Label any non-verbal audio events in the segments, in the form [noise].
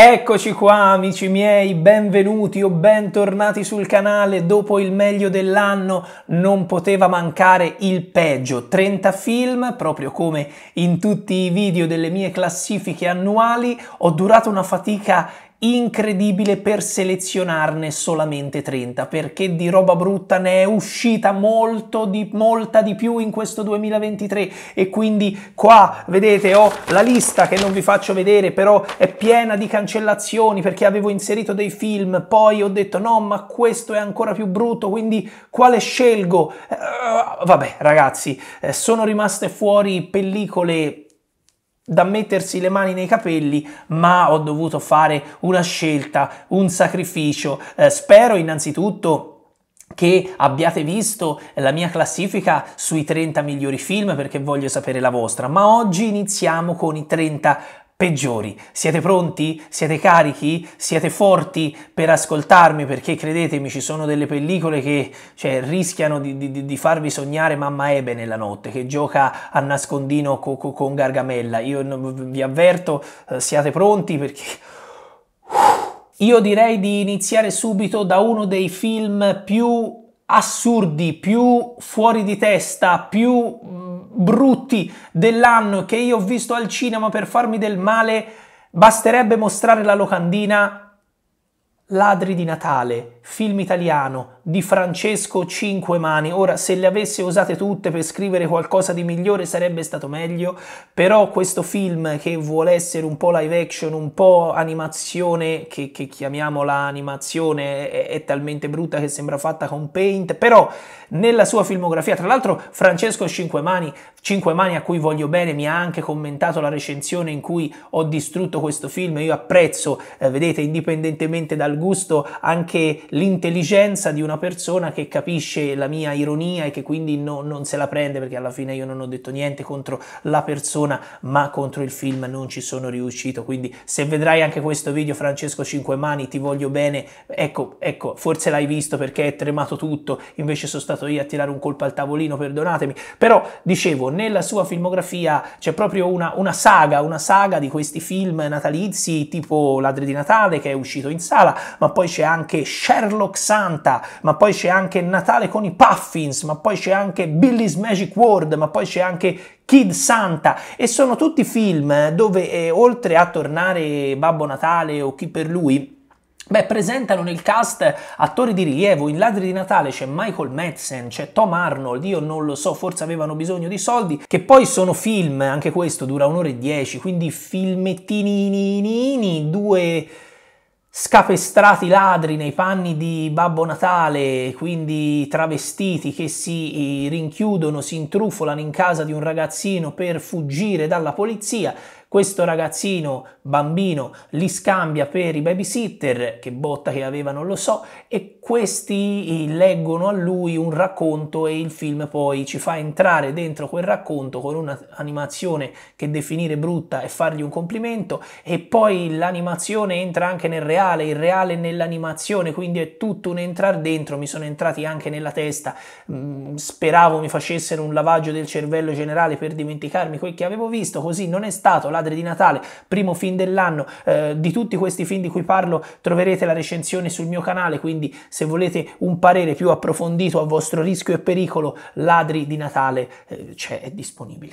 Eccoci qua amici miei, benvenuti o bentornati sul canale dopo il meglio dell'anno non poteva mancare il peggio, 30 film proprio come in tutti i video delle mie classifiche annuali, ho durato una fatica incredibile per selezionarne solamente 30 perché di roba brutta ne è uscita molto di, molta di più in questo 2023 e quindi qua vedete ho la lista che non vi faccio vedere però è piena di cancellazioni perché avevo inserito dei film poi ho detto no ma questo è ancora più brutto quindi quale scelgo uh, vabbè ragazzi eh, sono rimaste fuori pellicole da mettersi le mani nei capelli, ma ho dovuto fare una scelta, un sacrificio. Eh, spero innanzitutto che abbiate visto la mia classifica sui 30 migliori film perché voglio sapere la vostra, ma oggi iniziamo con i 30 peggiori. Siete pronti? Siete carichi? Siete forti per ascoltarmi? Perché credetemi, ci sono delle pellicole che cioè, rischiano di, di, di, farvi sognare mamma Ebe nella notte, che gioca a nascondino co, co, con Gargamella. Io vi avverto, eh, siate pronti perché... Io direi di iniziare subito da uno dei film più assurdi, più fuori di testa, più mm, brutti dell'anno che io ho visto al cinema per farmi del male, basterebbe mostrare la locandina Ladri di Natale, film italiano, di Francesco Cinque Mani. Ora, se le avesse usate tutte per scrivere qualcosa di migliore sarebbe stato meglio, però questo film che vuole essere un po' live action, un po' animazione, che, che chiamiamola animazione, è, è, talmente brutta che sembra fatta con paint, però nella sua filmografia, tra l'altro Francesco Cinque Mani, Cinque Mani a cui voglio bene, mi ha anche commentato la recensione in cui ho distrutto questo film, io apprezzo, eh, vedete, indipendentemente dal gusto, anche l'intelligenza di una persona che capisce la mia ironia e che quindi no, non se la prende perché alla fine io non ho detto niente contro la persona ma contro il film non ci sono riuscito quindi se vedrai anche questo video Francesco Cinquemani ti voglio bene ecco ecco forse l'hai visto perché è tremato tutto invece sono stato io a tirare un colpo al tavolino perdonatemi però dicevo nella sua filmografia c'è proprio una, una saga una saga di questi film natalizi tipo Ladri di Natale che è uscito in sala ma poi c'è anche Sherlock Santa ma poi c'è anche Natale con i Puffins, ma poi c'è anche Billy's Magic World, ma poi c'è anche Kid Santa e sono tutti film dove eh, oltre a tornare Babbo Natale o chi per lui Beh, presentano nel cast attori di rilievo, in Ladri di Natale c'è Michael Madsen, c'è Tom Arnold, io non lo so, forse avevano bisogno di soldi, che poi sono film, anche questo dura un'ora e dieci, quindi filmettini, due scapestrati ladri nei panni di Babbo Natale, quindi travestiti che si eh, rinchiudono, si intrufolano in casa di un ragazzino per fuggire dalla polizia questo ragazzino, bambino, li scambia per i babysitter, che botta che aveva non lo so, e questi leggono a lui un racconto e il film poi ci fa entrare dentro quel racconto con un'animazione che definire brutta e fargli un complimento e poi l'animazione entra anche nel reale, il reale nell'animazione, quindi è tutto un entrare dentro, mi sono entrati anche nella testa, mm, speravo mi facessero un lavaggio del cervello generale per dimenticarmi quel che avevo visto, così non è stato, la Ladri di Natale, primo film dell'anno. Eh, di tutti questi film di cui parlo troverete la recensione sul mio canale, quindi se volete un parere più approfondito a vostro rischio e pericolo, Ladri di Natale eh, c'è, è disponibile.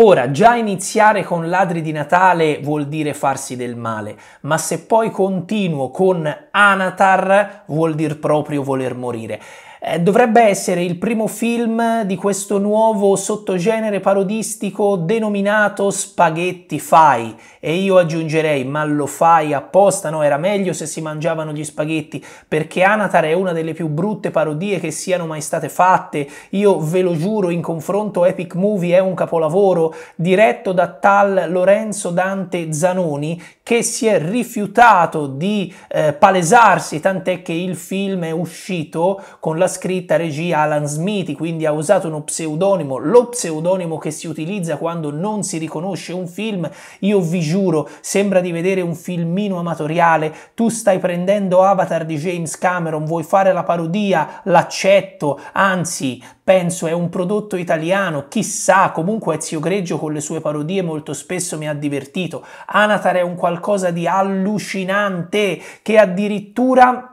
Ora, già iniziare con Ladri di Natale vuol dire farsi del male, ma se poi continuo con Anatar vuol dire proprio voler morire. Eh, dovrebbe essere il primo film di questo nuovo sottogenere parodistico denominato Spaghetti Fai e io aggiungerei ma lo fai apposta, no era meglio se si mangiavano gli spaghetti perché Anatar è una delle più brutte parodie che siano mai state fatte, io ve lo giuro in confronto Epic Movie è un capolavoro diretto da tal Lorenzo Dante Zanoni che si è rifiutato di eh, palesarsi tant'è che il film è uscito con la scritta regia Alan Smithy, quindi ha usato uno pseudonimo, lo pseudonimo che si utilizza quando non si riconosce un film. Io vi giuro, sembra di vedere un filmino amatoriale. Tu stai prendendo Avatar di James Cameron, vuoi fare la parodia? L'accetto, anzi, penso è un prodotto italiano, chissà, comunque Ezio Greggio con le sue parodie molto spesso mi ha divertito. Anatar è un qualcosa di allucinante che addirittura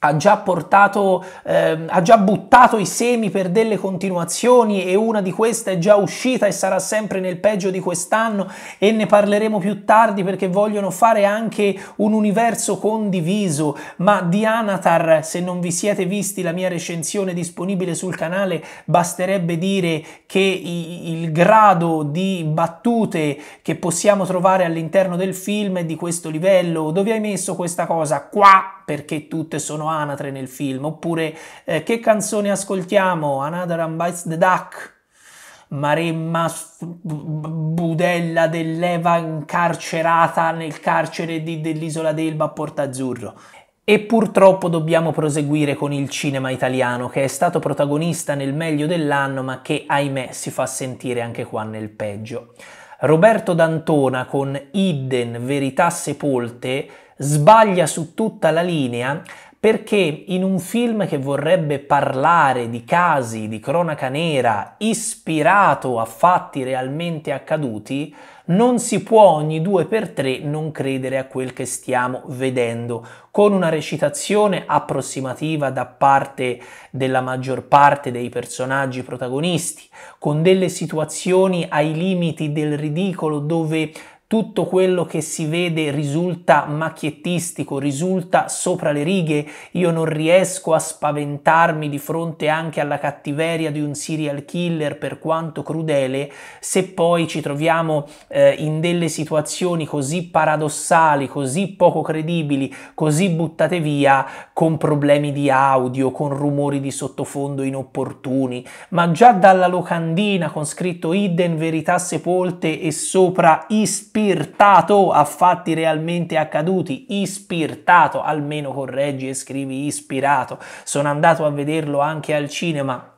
ha già portato, eh, ha già buttato i semi per delle continuazioni e una di queste è già uscita e sarà sempre nel peggio di quest'anno e ne parleremo più tardi perché vogliono fare anche un universo condiviso, ma di Anatar, se non vi siete visti la mia recensione disponibile sul canale, basterebbe dire che il grado di battute che possiamo trovare all'interno del film è di questo livello, dove hai messo questa cosa? Qua perché tutte sono anatre nel film, oppure eh, che canzone ascoltiamo? Another and Bites the Duck. Maremma budella dell'Eva incarcerata nel carcere di, dell'isola d'Elba a Porta Azzurro. E purtroppo dobbiamo proseguire con il cinema italiano, che è stato protagonista nel meglio dell'anno, ma che ahimè si fa sentire anche qua nel peggio. Roberto D'Antona con Hidden Verità Sepolte sbaglia su tutta la linea perché in un film che vorrebbe parlare di casi di cronaca nera ispirato a fatti realmente accaduti, non si può ogni due per tre non credere a quel che stiamo vedendo, con una recitazione approssimativa da parte della maggior parte dei personaggi protagonisti, con delle situazioni ai limiti del ridicolo dove tutto quello che si vede risulta macchiettistico, risulta sopra le righe, io non riesco a spaventarmi di fronte anche alla cattiveria di un serial killer per quanto crudele, se poi ci troviamo eh, in delle situazioni così paradossali, così poco credibili, così buttate via con problemi di audio, con rumori di sottofondo inopportuni, ma già dalla locandina con scritto Hidden Verità Sepolte e sopra Isp ispirtato a fatti realmente accaduti, ispirtato, almeno correggi e scrivi ispirato, sono andato a vederlo anche al cinema.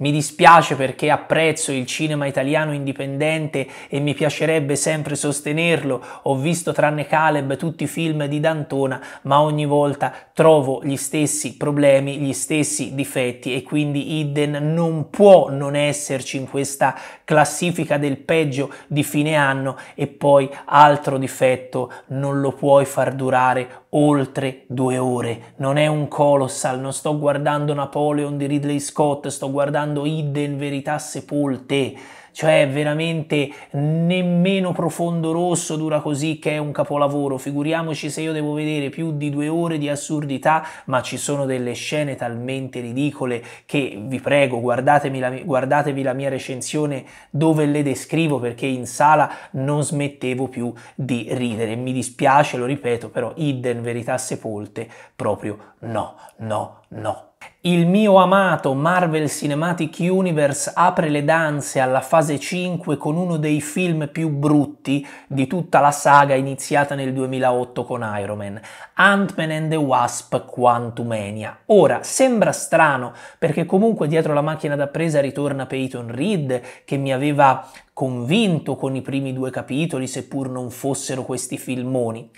Mi dispiace perché apprezzo il cinema italiano indipendente e mi piacerebbe sempre sostenerlo. Ho visto tranne Caleb tutti i film di D'Antona, ma ogni volta trovo gli stessi problemi, gli stessi difetti e quindi Idden non può non esserci in questa classifica del peggio di fine anno e poi altro difetto non lo puoi far durare oltre due ore. Non è un colossal, non sto guardando Napoleon di Ridley Scott, sto guardando cercando hidden verità sepolte, cioè veramente nemmeno Profondo Rosso dura così che è un capolavoro, figuriamoci se io devo vedere più di due ore di assurdità, ma ci sono delle scene talmente ridicole che vi prego guardatemi la, guardatevi la mia recensione dove le descrivo perché in sala non smettevo più di ridere, mi dispiace, lo ripeto, però hidden verità sepolte proprio no, no, no. Il mio amato Marvel Cinematic Universe apre le danze alla fase 5 con uno dei film più brutti di tutta la saga iniziata nel 2008 con Iron Man, Ant-Man and the Wasp Quantumania. Ora, sembra strano perché comunque dietro la macchina da presa ritorna Peyton Reed che mi aveva convinto con i primi due capitoli seppur non fossero questi filmoni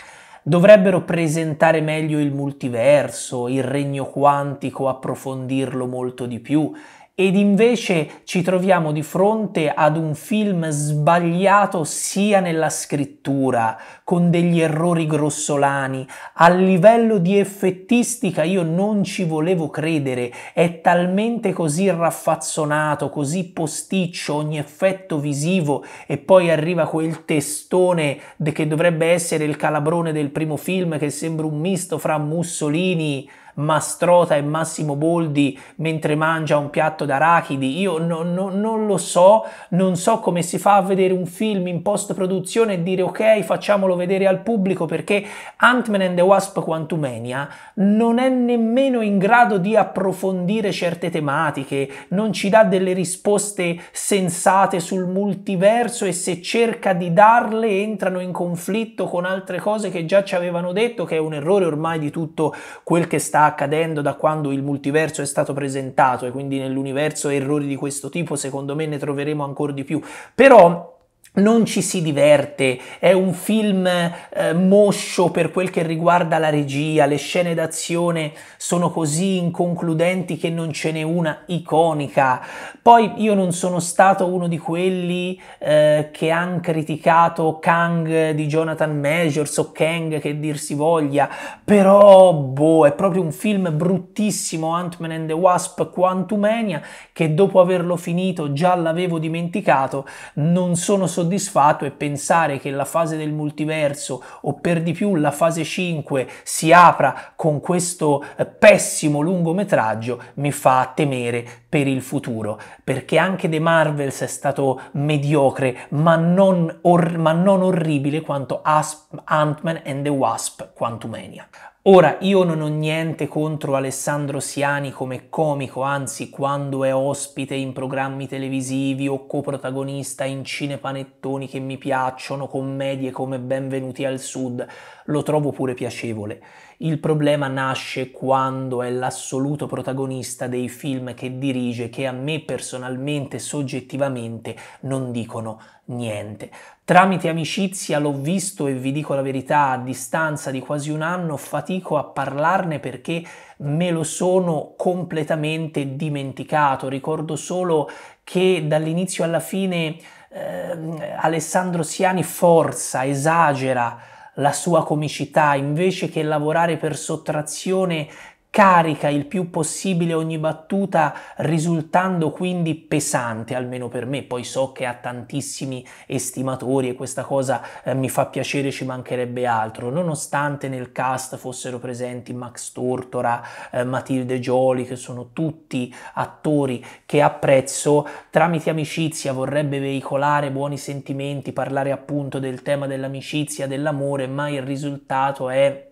dovrebbero presentare meglio il multiverso, il regno quantico, approfondirlo molto di più, ed invece ci troviamo di fronte ad un film sbagliato sia nella scrittura, con degli errori grossolani, a livello di effettistica io non ci volevo credere, è talmente così raffazzonato, così posticcio ogni effetto visivo e poi arriva quel testone che dovrebbe essere il calabrone del primo film che sembra un misto fra Mussolini Mastrota e Massimo Boldi mentre mangia un piatto d'arachidi. Io no, no, non lo so, non so come si fa a vedere un film in post produzione e dire ok, facciamolo vedere al pubblico perché Ant-Man and the Wasp Quantumania non è nemmeno in grado di approfondire certe tematiche, non ci dà delle risposte sensate sul multiverso e se cerca di darle entrano in conflitto con altre cose che già ci avevano detto che è un errore ormai di tutto quel che sta accadendo da quando il multiverso è stato presentato e quindi nell'universo errori di questo tipo secondo me ne troveremo ancora di più. Però non ci si diverte, è un film eh, moscio per quel che riguarda la regia, le scene d'azione sono così inconcludenti che non ce n'è una iconica. Poi io non sono stato uno di quelli eh, che hanno criticato Kang di Jonathan Majors o Kang che dir si voglia, però boh, è proprio un film bruttissimo Ant-Man and the Wasp Quantumania che dopo averlo finito già l'avevo dimenticato, non sono soddisfatto soddisfatto e pensare che la fase del multiverso o per di più la fase 5 si apra con questo eh, pessimo lungometraggio mi fa temere per il futuro, perché anche The Marvels è stato mediocre, ma non, or- ma non orribile quanto Asp- Ant-Man and the Wasp Quantumania. Ora, io non ho niente contro Alessandro Siani come comico, anzi, quando è ospite in programmi televisivi o coprotagonista in cinepanettoni che mi piacciono, commedie come Benvenuti al Sud, lo trovo pure piacevole. Il problema nasce quando è l'assoluto protagonista dei film che dirige che a me personalmente, soggettivamente, non dicono niente. Tramite amicizia l'ho visto e vi dico la verità, a distanza di quasi un anno fatico a parlarne perché me lo sono completamente dimenticato. Ricordo solo che dall'inizio alla fine eh, Alessandro Siani forza, esagera la sua comicità, invece che lavorare per sottrazione carica il più possibile ogni battuta risultando quindi pesante almeno per me poi so che ha tantissimi estimatori e questa cosa eh, mi fa piacere ci mancherebbe altro nonostante nel cast fossero presenti Max Tortora eh, Matilde Gioli che sono tutti attori che apprezzo tramite amicizia vorrebbe veicolare buoni sentimenti parlare appunto del tema dell'amicizia dell'amore ma il risultato è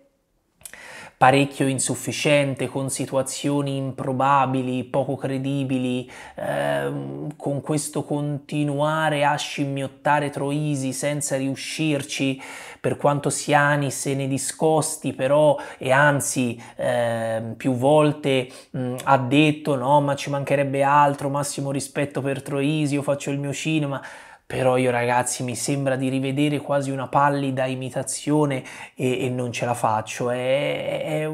parecchio insufficiente, con situazioni improbabili, poco credibili, ehm, con questo continuare a scimmiottare Troisi senza riuscirci, per quanto Siani se ne discosti però e anzi ehm, più volte mh, ha detto no ma ci mancherebbe altro, massimo rispetto per Troisi, io faccio il mio cinema però io ragazzi mi sembra di rivedere quasi una pallida imitazione e, e non ce la faccio, è, è,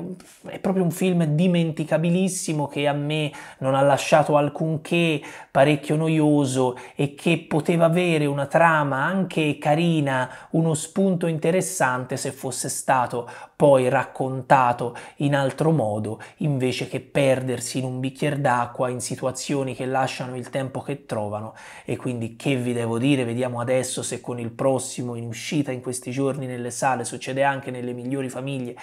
è, proprio un film dimenticabilissimo che a me non ha lasciato alcunché, parecchio noioso e che poteva avere una trama anche carina, uno spunto interessante se fosse stato poi raccontato in altro modo invece che perdersi in un bicchiere d'acqua in situazioni che lasciano il tempo che trovano e quindi che vi devo dire? dire, vediamo adesso se con il prossimo in uscita in questi giorni nelle sale succede anche nelle migliori famiglie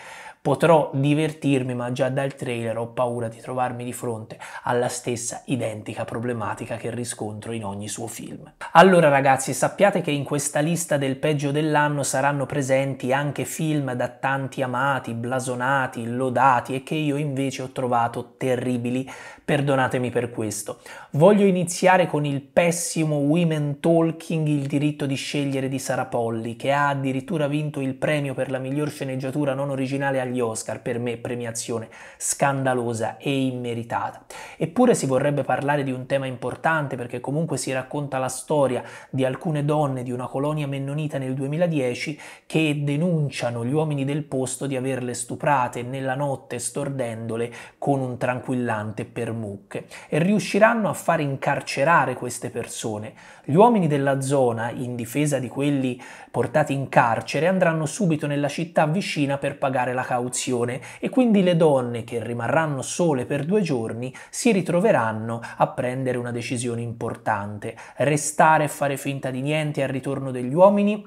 Potrò divertirmi, ma già dal trailer ho paura di trovarmi di fronte alla stessa identica problematica che riscontro in ogni suo film. Allora ragazzi, sappiate che in questa lista del peggio dell'anno saranno presenti anche film da tanti amati, blasonati, lodati e che io invece ho trovato terribili. Perdonatemi per questo. Voglio iniziare con il pessimo Women Talking Il diritto di scegliere di Sara Polli, che ha addirittura vinto il premio per la miglior sceneggiatura non originale agli agli Oscar, per me premiazione scandalosa e immeritata. Eppure si vorrebbe parlare di un tema importante perché comunque si racconta la storia di alcune donne di una colonia mennonita nel 2010 che denunciano gli uomini del posto di averle stuprate nella notte stordendole con un tranquillante per mucche e riusciranno a far incarcerare queste persone. Gli uomini della zona, in difesa di quelli portati in carcere, andranno subito nella città vicina per pagare la cauzione e quindi le donne che rimarranno sole per due giorni si ritroveranno a prendere una decisione importante, restare e fare finta di niente al ritorno degli uomini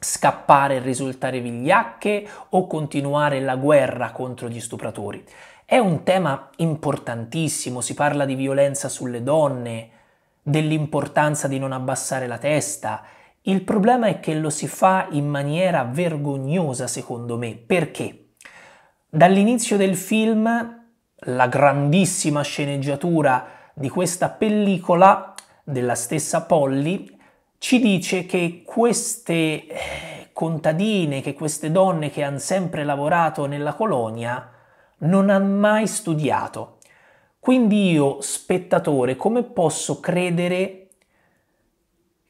scappare e risultare vigliacche o continuare la guerra contro gli stupratori. È un tema importantissimo, si parla di violenza sulle donne, dell'importanza di non abbassare la testa, il problema è che lo si fa in maniera vergognosa, secondo me. Perché? Dall'inizio del film, la grandissima sceneggiatura di questa pellicola, della stessa Polly, ci dice che queste eh, contadine, che queste donne che hanno sempre lavorato nella colonia, non hanno mai studiato. Quindi io, spettatore, come posso credere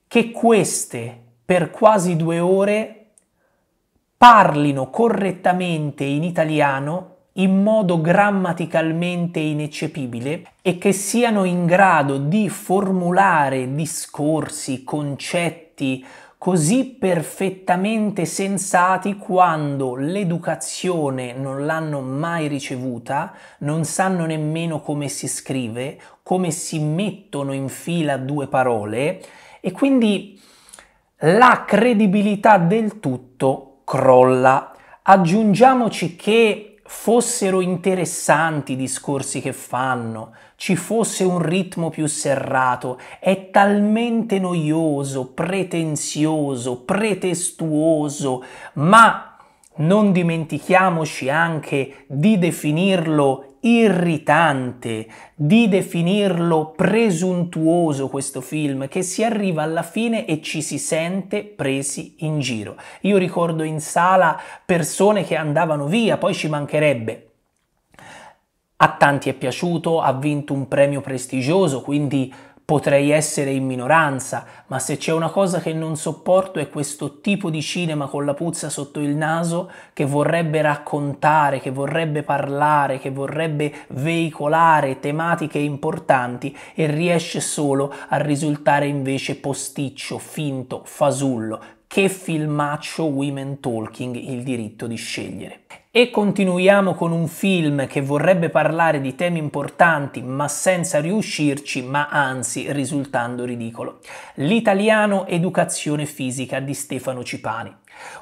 che queste per quasi due ore parlino correttamente in italiano in modo grammaticalmente ineccepibile e che siano in grado di formulare discorsi, concetti così perfettamente sensati quando l'educazione non l'hanno mai ricevuta, non sanno nemmeno come si scrive, come si mettono in fila due parole e quindi la credibilità del tutto crolla. Aggiungiamoci che fossero interessanti i discorsi che fanno, ci fosse un ritmo più serrato, è talmente noioso, pretenzioso, pretestuoso, ma non dimentichiamoci anche di definirlo irritante, di definirlo presuntuoso questo film, che si arriva alla fine e ci si sente presi in giro. Io ricordo in sala persone che andavano via, poi ci mancherebbe, a tanti è piaciuto, ha vinto un premio prestigioso, quindi Potrei essere in minoranza, ma se c'è una cosa che non sopporto è questo tipo di cinema con la puzza sotto il naso che vorrebbe raccontare, che vorrebbe parlare, che vorrebbe veicolare tematiche importanti e riesce solo a risultare invece posticcio, finto, fasullo. Che filmaccio Women Talking il diritto di scegliere. E continuiamo con un film che vorrebbe parlare di temi importanti ma senza riuscirci, ma anzi risultando ridicolo. L'italiano Educazione fisica di Stefano Cipani.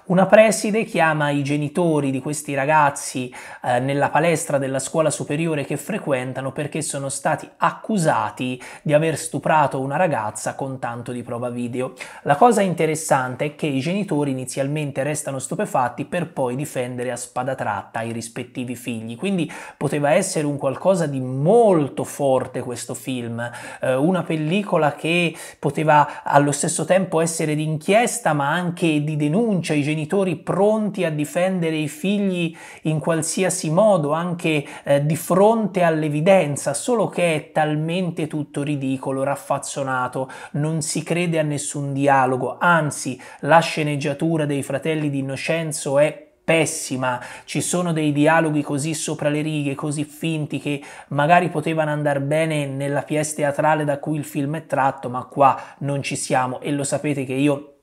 Una preside chiama i genitori di questi ragazzi eh, nella palestra della scuola superiore che frequentano perché sono stati accusati di aver stuprato una ragazza con tanto di prova video. La cosa interessante è che i genitori inizialmente restano stupefatti per poi difendere a spada tratta i rispettivi figli, quindi poteva essere un qualcosa di molto forte questo film, eh, una pellicola che poteva allo stesso tempo essere d'inchiesta ma anche di denuncia denuncia, i genitori pronti a difendere i figli in qualsiasi modo, anche eh, di fronte all'evidenza, solo che è talmente tutto ridicolo, raffazzonato, non si crede a nessun dialogo, anzi la sceneggiatura dei fratelli di Innocenzo è pessima, ci sono dei dialoghi così sopra le righe, così finti che magari potevano andare bene nella pièce teatrale da cui il film è tratto, ma qua non ci siamo e lo sapete che io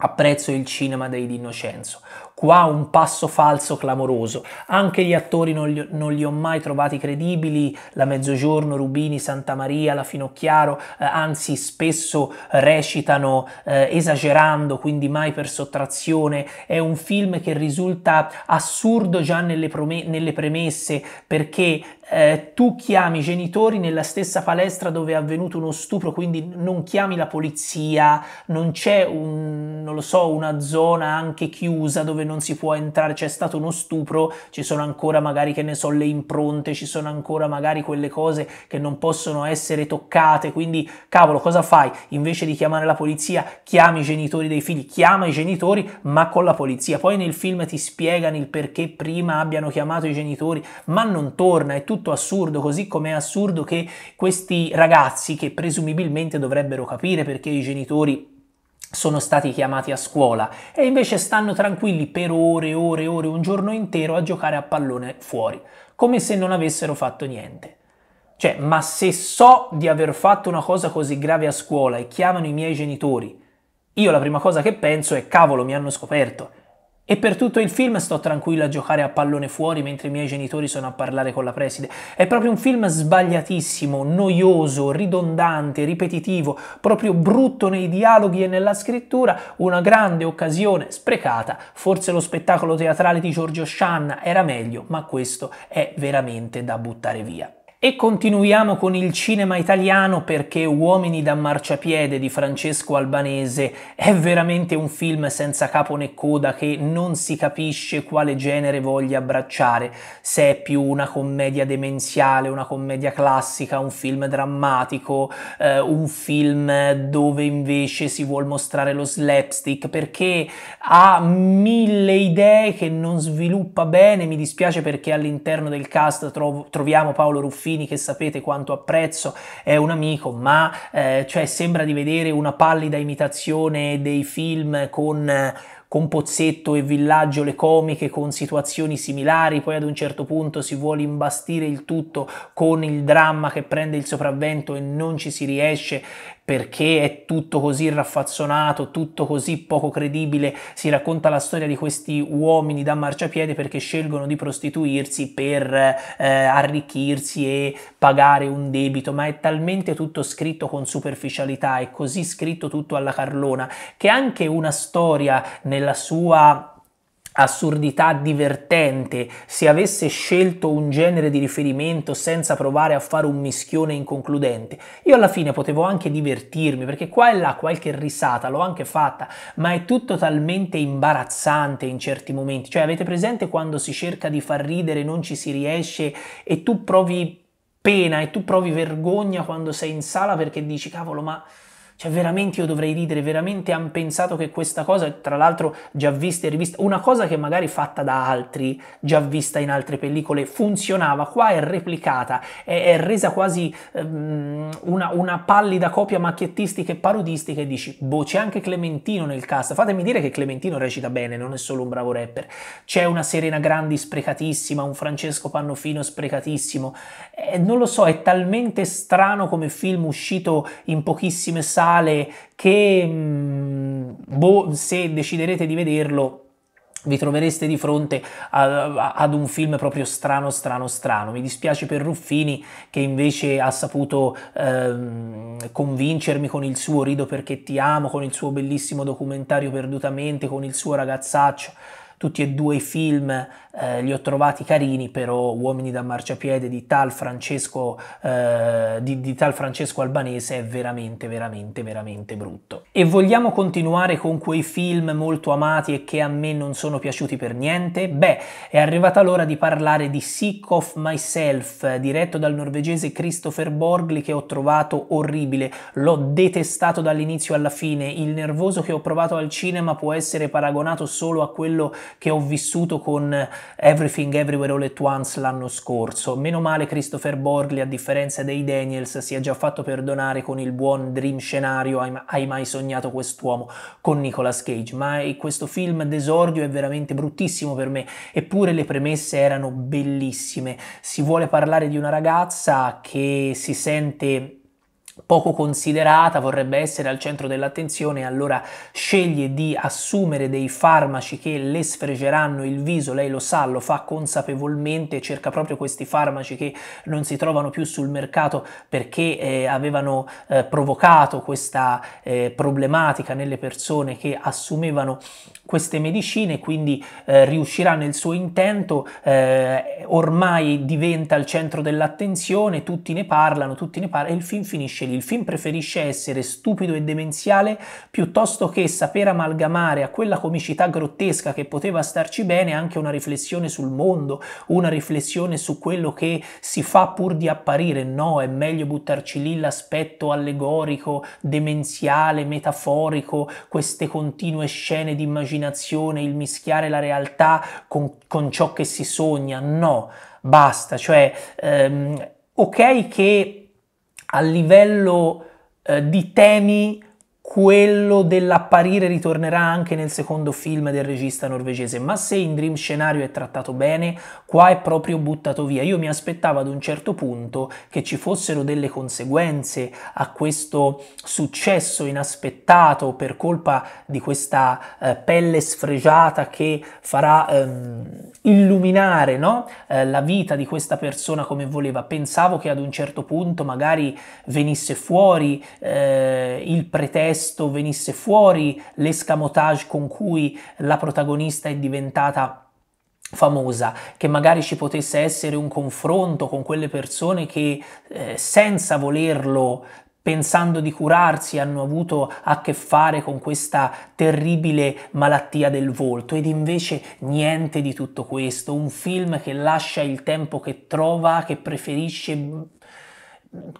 apprezzo il cinema dei D'Innocenzo. Qua un passo falso clamoroso. Anche gli attori non li, non li ho mai trovati credibili, la Mezzogiorno, Rubini, Santa Maria, la Finocchiaro, eh, anzi spesso eh, recitano eh, esagerando, quindi mai per sottrazione. È un film che risulta assurdo già nelle, prome- nelle premesse perché eh, tu chiami i genitori nella stessa palestra dove è avvenuto uno stupro, quindi non chiami la polizia, non c'è un, non so, una zona anche chiusa dove non si può entrare, c'è stato uno stupro, ci sono ancora magari che ne so le impronte, ci sono ancora magari quelle cose che non possono essere toccate, quindi cavolo cosa fai? Invece di chiamare la polizia chiami i genitori dei figli, chiama i genitori ma con la polizia, poi nel film ti spiegano il perché prima abbiano chiamato i genitori ma non torna, è tutto assurdo, così come è assurdo che questi ragazzi che presumibilmente dovrebbero capire perché i genitori sono stati chiamati a scuola e invece stanno tranquilli per ore e ore e ore, un giorno intero a giocare a pallone fuori, come se non avessero fatto niente. Cioè, ma se so di aver fatto una cosa così grave a scuola e chiamano i miei genitori, io la prima cosa che penso è cavolo, mi hanno scoperto. E per tutto il film sto tranquillo a giocare a pallone fuori mentre i miei genitori sono a parlare con la preside. È proprio un film sbagliatissimo, noioso, ridondante, ripetitivo, proprio brutto nei dialoghi e nella scrittura, una grande occasione sprecata. Forse lo spettacolo teatrale di Giorgio Scianna era meglio, ma questo è veramente da buttare via. E continuiamo con il cinema italiano perché Uomini da marciapiede di Francesco Albanese è veramente un film senza capo né coda che non si capisce quale genere voglia abbracciare, se è più una commedia demenziale, una commedia classica, un film drammatico, eh, un film dove invece si vuol mostrare lo slapstick perché ha mille idee che non sviluppa bene, mi dispiace perché all'interno del cast trov- troviamo Paolo Ruffini Ruffini che sapete quanto apprezzo, è un amico, ma eh, cioè, sembra di vedere una pallida imitazione dei film con con Pozzetto e Villaggio le comiche con situazioni similari, poi ad un certo punto si vuole imbastire il tutto con il dramma che prende il sopravvento e non ci si riesce perché è tutto così raffazzonato, tutto così poco credibile, si racconta la storia di questi uomini da marciapiede perché scelgono di prostituirsi per eh, arricchirsi e pagare un debito, ma è talmente tutto scritto con superficialità, è così scritto tutto alla carlona, che anche una storia nella sua assurdità divertente, se avesse scelto un genere di riferimento senza provare a fare un mischione inconcludente. Io alla fine potevo anche divertirmi perché qua e là qualche risata l'ho anche fatta, ma è tutto talmente imbarazzante in certi momenti. Cioè avete presente quando si cerca di far ridere, non ci si riesce e tu provi pena e tu provi vergogna quando sei in sala perché dici cavolo ma cioè, veramente io dovrei ridere, veramente hanno pensato che questa cosa, tra l'altro già vista e rivista, una cosa che magari fatta da altri, già vista in altre pellicole, funzionava, qua è replicata, è, è resa quasi um, una, una, pallida copia macchiettistica e parodistica e dici, boh, c'è anche Clementino nel cast, fatemi dire che Clementino recita bene, non è solo un bravo rapper, c'è una Serena Grandi sprecatissima, un Francesco Pannofino sprecatissimo, eh, non lo so, è talmente strano come film uscito in pochissime sale, speciale che, mh, boh, se deciderete di vederlo, vi trovereste di fronte a, a, ad un film proprio strano, strano, strano. Mi dispiace per Ruffini che invece ha saputo ehm, convincermi con il suo Rido perché ti amo, con il suo bellissimo documentario Perdutamente, con il suo ragazzaccio tutti e due i film eh, li ho trovati carini, però Uomini da marciapiede di tal Francesco, eh, di, di tal Francesco Albanese è veramente, veramente, veramente brutto. E vogliamo continuare con quei film molto amati e che a me non sono piaciuti per niente? Beh, è arrivata l'ora di parlare di Sick of Myself, diretto dal norvegese Christopher Borgli, che ho trovato orribile. L'ho detestato dall'inizio alla fine. Il nervoso che ho provato al cinema può essere paragonato solo a quello che ho vissuto con Everything Everywhere All At Once l'anno scorso. Meno male Christopher Borgli, a differenza dei Daniels, si è già fatto perdonare con il buon dream scenario Hai mai sognato quest'uomo con Nicolas Cage, ma questo film d'esordio è veramente bruttissimo per me, eppure le premesse erano bellissime. Si vuole parlare di una ragazza che si sente poco considerata, vorrebbe essere al centro dell'attenzione, allora sceglie di assumere dei farmaci che le sfregeranno il viso, lei lo sa, lo fa consapevolmente, cerca proprio questi farmaci che non si trovano più sul mercato perché eh, avevano eh, provocato questa eh, problematica nelle persone che assumevano queste medicine, quindi eh, riuscirà nel suo intento, eh, ormai diventa al centro dell'attenzione, tutti ne parlano, tutti ne parlano e il film finisce quindi il film preferisce essere stupido e demenziale piuttosto che saper amalgamare a quella comicità grottesca che poteva starci bene anche una riflessione sul mondo, una riflessione su quello che si fa pur di apparire. No, è meglio buttarci lì l'aspetto allegorico, demenziale, metaforico, queste continue scene di immaginazione, il mischiare la realtà con, con ciò che si sogna. No, basta. Cioè, ehm, ok che a livello eh, di temi quello dell'apparire ritornerà anche nel secondo film del regista norvegese, ma se in Dream Scenario è trattato bene, qua è proprio buttato via. Io mi aspettavo ad un certo punto che ci fossero delle conseguenze a questo successo inaspettato per colpa di questa eh, pelle sfregiata che farà ehm, illuminare no? eh, la vita di questa persona come voleva. Pensavo che ad un certo punto magari venisse fuori eh, il pretesto testo venisse fuori l'escamotage con cui la protagonista è diventata famosa, che magari ci potesse essere un confronto con quelle persone che eh, senza volerlo pensando di curarsi hanno avuto a che fare con questa terribile malattia del volto ed invece niente di tutto questo, un film che lascia il tempo che trova, che preferisce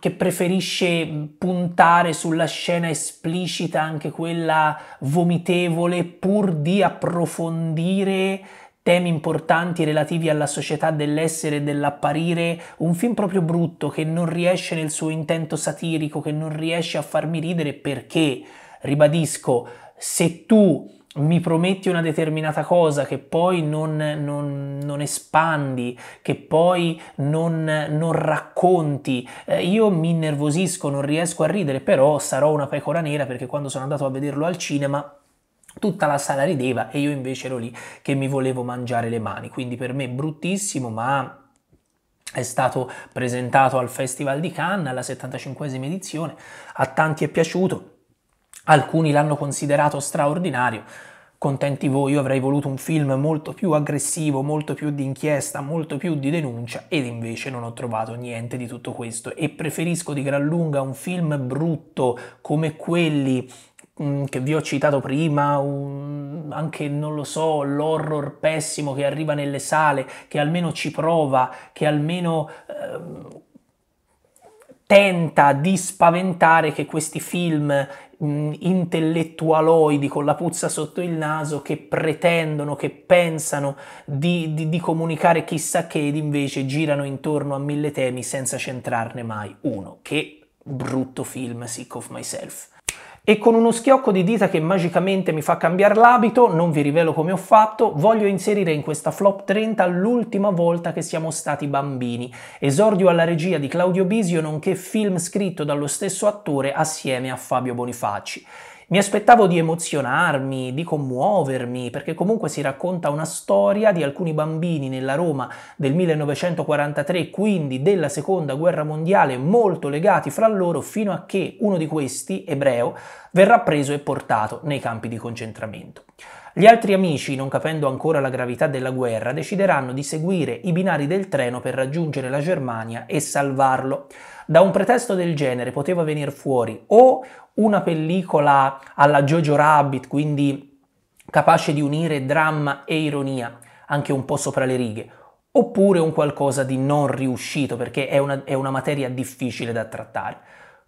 che preferisce puntare sulla scena esplicita, anche quella vomitevole, pur di approfondire temi importanti relativi alla società dell'essere e dell'apparire, un film proprio brutto che non riesce nel suo intento satirico, che non riesce a farmi ridere perché, ribadisco, se tu mi prometti una determinata cosa che poi non, non, non espandi, che poi non, non racconti, eh, io mi innervosisco, non riesco a ridere, però sarò una pecora nera perché quando sono andato a vederlo al cinema tutta la sala rideva e io invece ero lì che mi volevo mangiare le mani, quindi per me bruttissimo, ma è stato presentato al Festival di Cannes alla 75esima edizione, a tanti è piaciuto Alcuni l'hanno considerato straordinario. Contenti voi, io avrei voluto un film molto più aggressivo, molto più di inchiesta, molto più di denuncia ed invece non ho trovato niente di tutto questo e preferisco di gran lunga un film brutto come quelli mm, che vi ho citato prima, un, anche non lo so, l'horror pessimo che arriva nelle sale, che almeno ci prova, che almeno eh, tenta di spaventare che questi film mh, intellettualoidi con la puzza sotto il naso che pretendono, che pensano di, di, di comunicare chissà che ed invece girano intorno a mille temi senza centrarne mai uno. Che brutto film, Sick of Myself e con uno schiocco di dita che magicamente mi fa cambiare l'abito, non vi rivelo come ho fatto, voglio inserire in questa flop 30 l'ultima volta che siamo stati bambini, esordio alla regia di Claudio Bisio nonché film scritto dallo stesso attore assieme a Fabio Bonifaci. Mi aspettavo di emozionarmi, di commuovermi, perché comunque si racconta una storia di alcuni bambini nella Roma del 1943, quindi della seconda guerra mondiale, molto legati fra loro, fino a che uno di questi, ebreo, verrà preso e portato nei campi di concentramento. Gli altri amici, non capendo ancora la gravità della guerra, decideranno di seguire i binari del treno per raggiungere la Germania e salvarlo da un pretesto del genere poteva venire fuori o una pellicola alla Jojo Rabbit, quindi capace di unire dramma e ironia, anche un po' sopra le righe, oppure un qualcosa di non riuscito perché è una, è una materia difficile da trattare.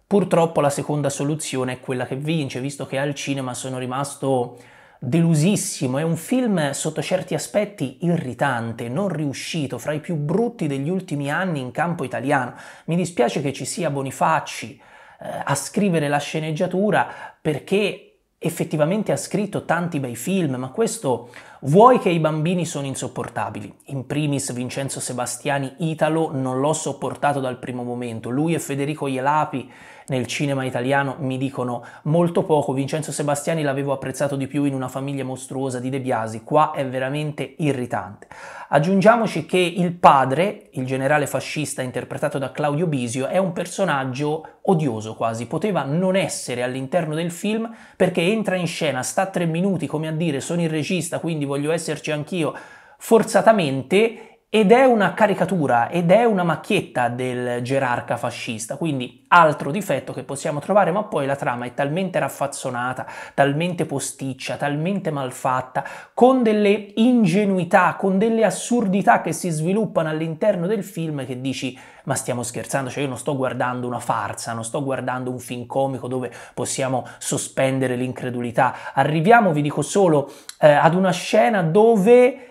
Purtroppo la seconda soluzione è quella che vince, visto che al cinema sono rimasto delusissimo, è un film sotto certi aspetti irritante, non riuscito, fra i più brutti degli ultimi anni in campo italiano. Mi dispiace che ci sia Bonifacci eh, a scrivere la sceneggiatura perché effettivamente ha scritto tanti bei film, ma questo vuoi che i bambini sono insopportabili. In primis Vincenzo Sebastiani Italo non l'ho sopportato dal primo momento, lui e Federico Ielapi nel cinema italiano mi dicono molto poco, Vincenzo Sebastiani l'avevo apprezzato di più in Una famiglia mostruosa di De Biasi, qua è veramente irritante. Aggiungiamoci che il padre, il generale fascista interpretato da Claudio Bisio, è un personaggio odioso quasi, poteva non essere all'interno del film perché entra in scena, sta tre minuti come a dire sono il regista quindi voglio esserci anch'io forzatamente ed è una caricatura, ed è una macchietta del gerarca fascista, quindi altro difetto che possiamo trovare, ma poi la trama è talmente raffazzonata, talmente posticcia, talmente malfatta, con delle ingenuità, con delle assurdità che si sviluppano all'interno del film che dici ma stiamo scherzando, cioè io non sto guardando una farsa, non sto guardando un film comico dove possiamo sospendere l'incredulità. Arriviamo, vi dico solo, eh, ad una scena dove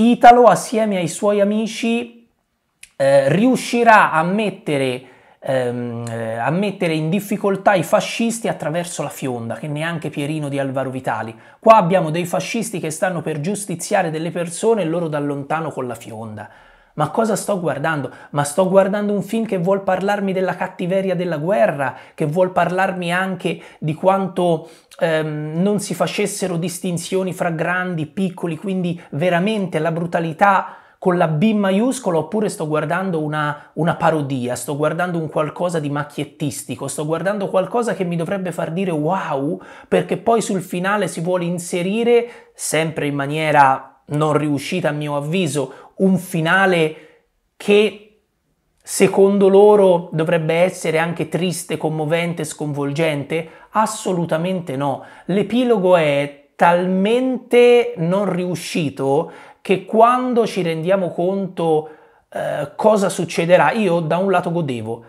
Italo assieme ai suoi amici eh, riuscirà a mettere, ehm, eh, a mettere, in difficoltà i fascisti attraverso la fionda, che neanche Pierino di Alvaro Vitali. Qua abbiamo dei fascisti che stanno per giustiziare delle persone e loro da lontano con la fionda. Ma cosa sto guardando? Ma sto guardando un film che vuol parlarmi della cattiveria della guerra, che vuol parlarmi anche di quanto ehm, non si facessero distinzioni fra grandi, piccoli, quindi veramente la brutalità con la B maiuscola oppure sto guardando una, una, parodia, sto guardando un qualcosa di macchiettistico, sto guardando qualcosa che mi dovrebbe far dire wow, perché poi sul finale si vuole inserire, sempre in maniera non riuscita a mio avviso, un finale che secondo loro dovrebbe essere anche triste, commovente, sconvolgente? Assolutamente no. L'epilogo è talmente non riuscito che quando ci rendiamo conto eh, cosa succederà, io da un lato godevo,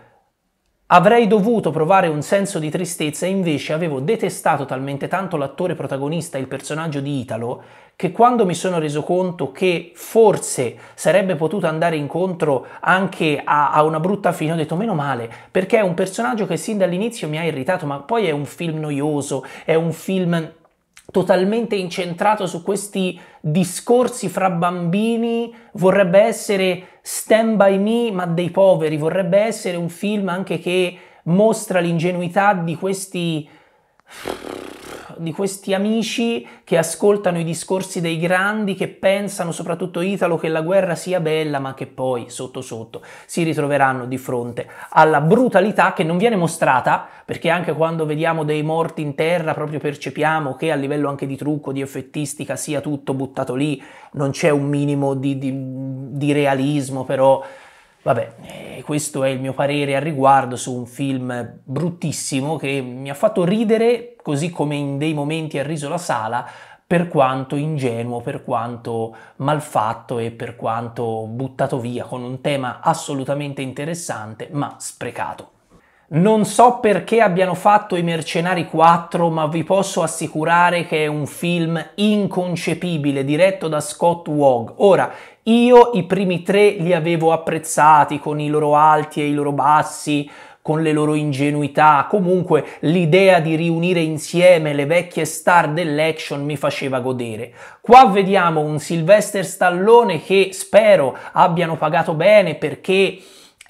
Avrei dovuto provare un senso di tristezza e invece avevo detestato talmente tanto l'attore protagonista e il personaggio di Italo che quando mi sono reso conto che forse sarebbe potuto andare incontro anche a, a una brutta fine, ho detto meno male, perché è un personaggio che sin dall'inizio mi ha irritato, ma poi è un film noioso, è un film totalmente incentrato su questi discorsi fra bambini, vorrebbe essere Stand by Me, ma dei poveri, vorrebbe essere un film anche che mostra l'ingenuità di questi di questi amici che ascoltano i discorsi dei grandi, che pensano, soprattutto Italo, che la guerra sia bella, ma che poi sotto sotto si ritroveranno di fronte alla brutalità che non viene mostrata, perché anche quando vediamo dei morti in terra proprio percepiamo che a livello anche di trucco, di effettistica sia tutto buttato lì, non c'è un minimo di, di, di realismo però Vabbè, eh, questo è il mio parere al riguardo su un film bruttissimo che mi ha fatto ridere, così come in dei momenti ha riso la sala, per quanto ingenuo, per quanto malfatto e per quanto buttato via, con un tema assolutamente interessante ma sprecato. Non so perché abbiano fatto I Mercenari 4, ma vi posso assicurare che è un film inconcepibile, diretto da Scott Wogg. Ora, io i primi tre li avevo apprezzati con i loro alti e i loro bassi, con le loro ingenuità, comunque l'idea di riunire insieme le vecchie star dell'action mi faceva godere. Qua vediamo un Sylvester Stallone che spero abbiano pagato bene perché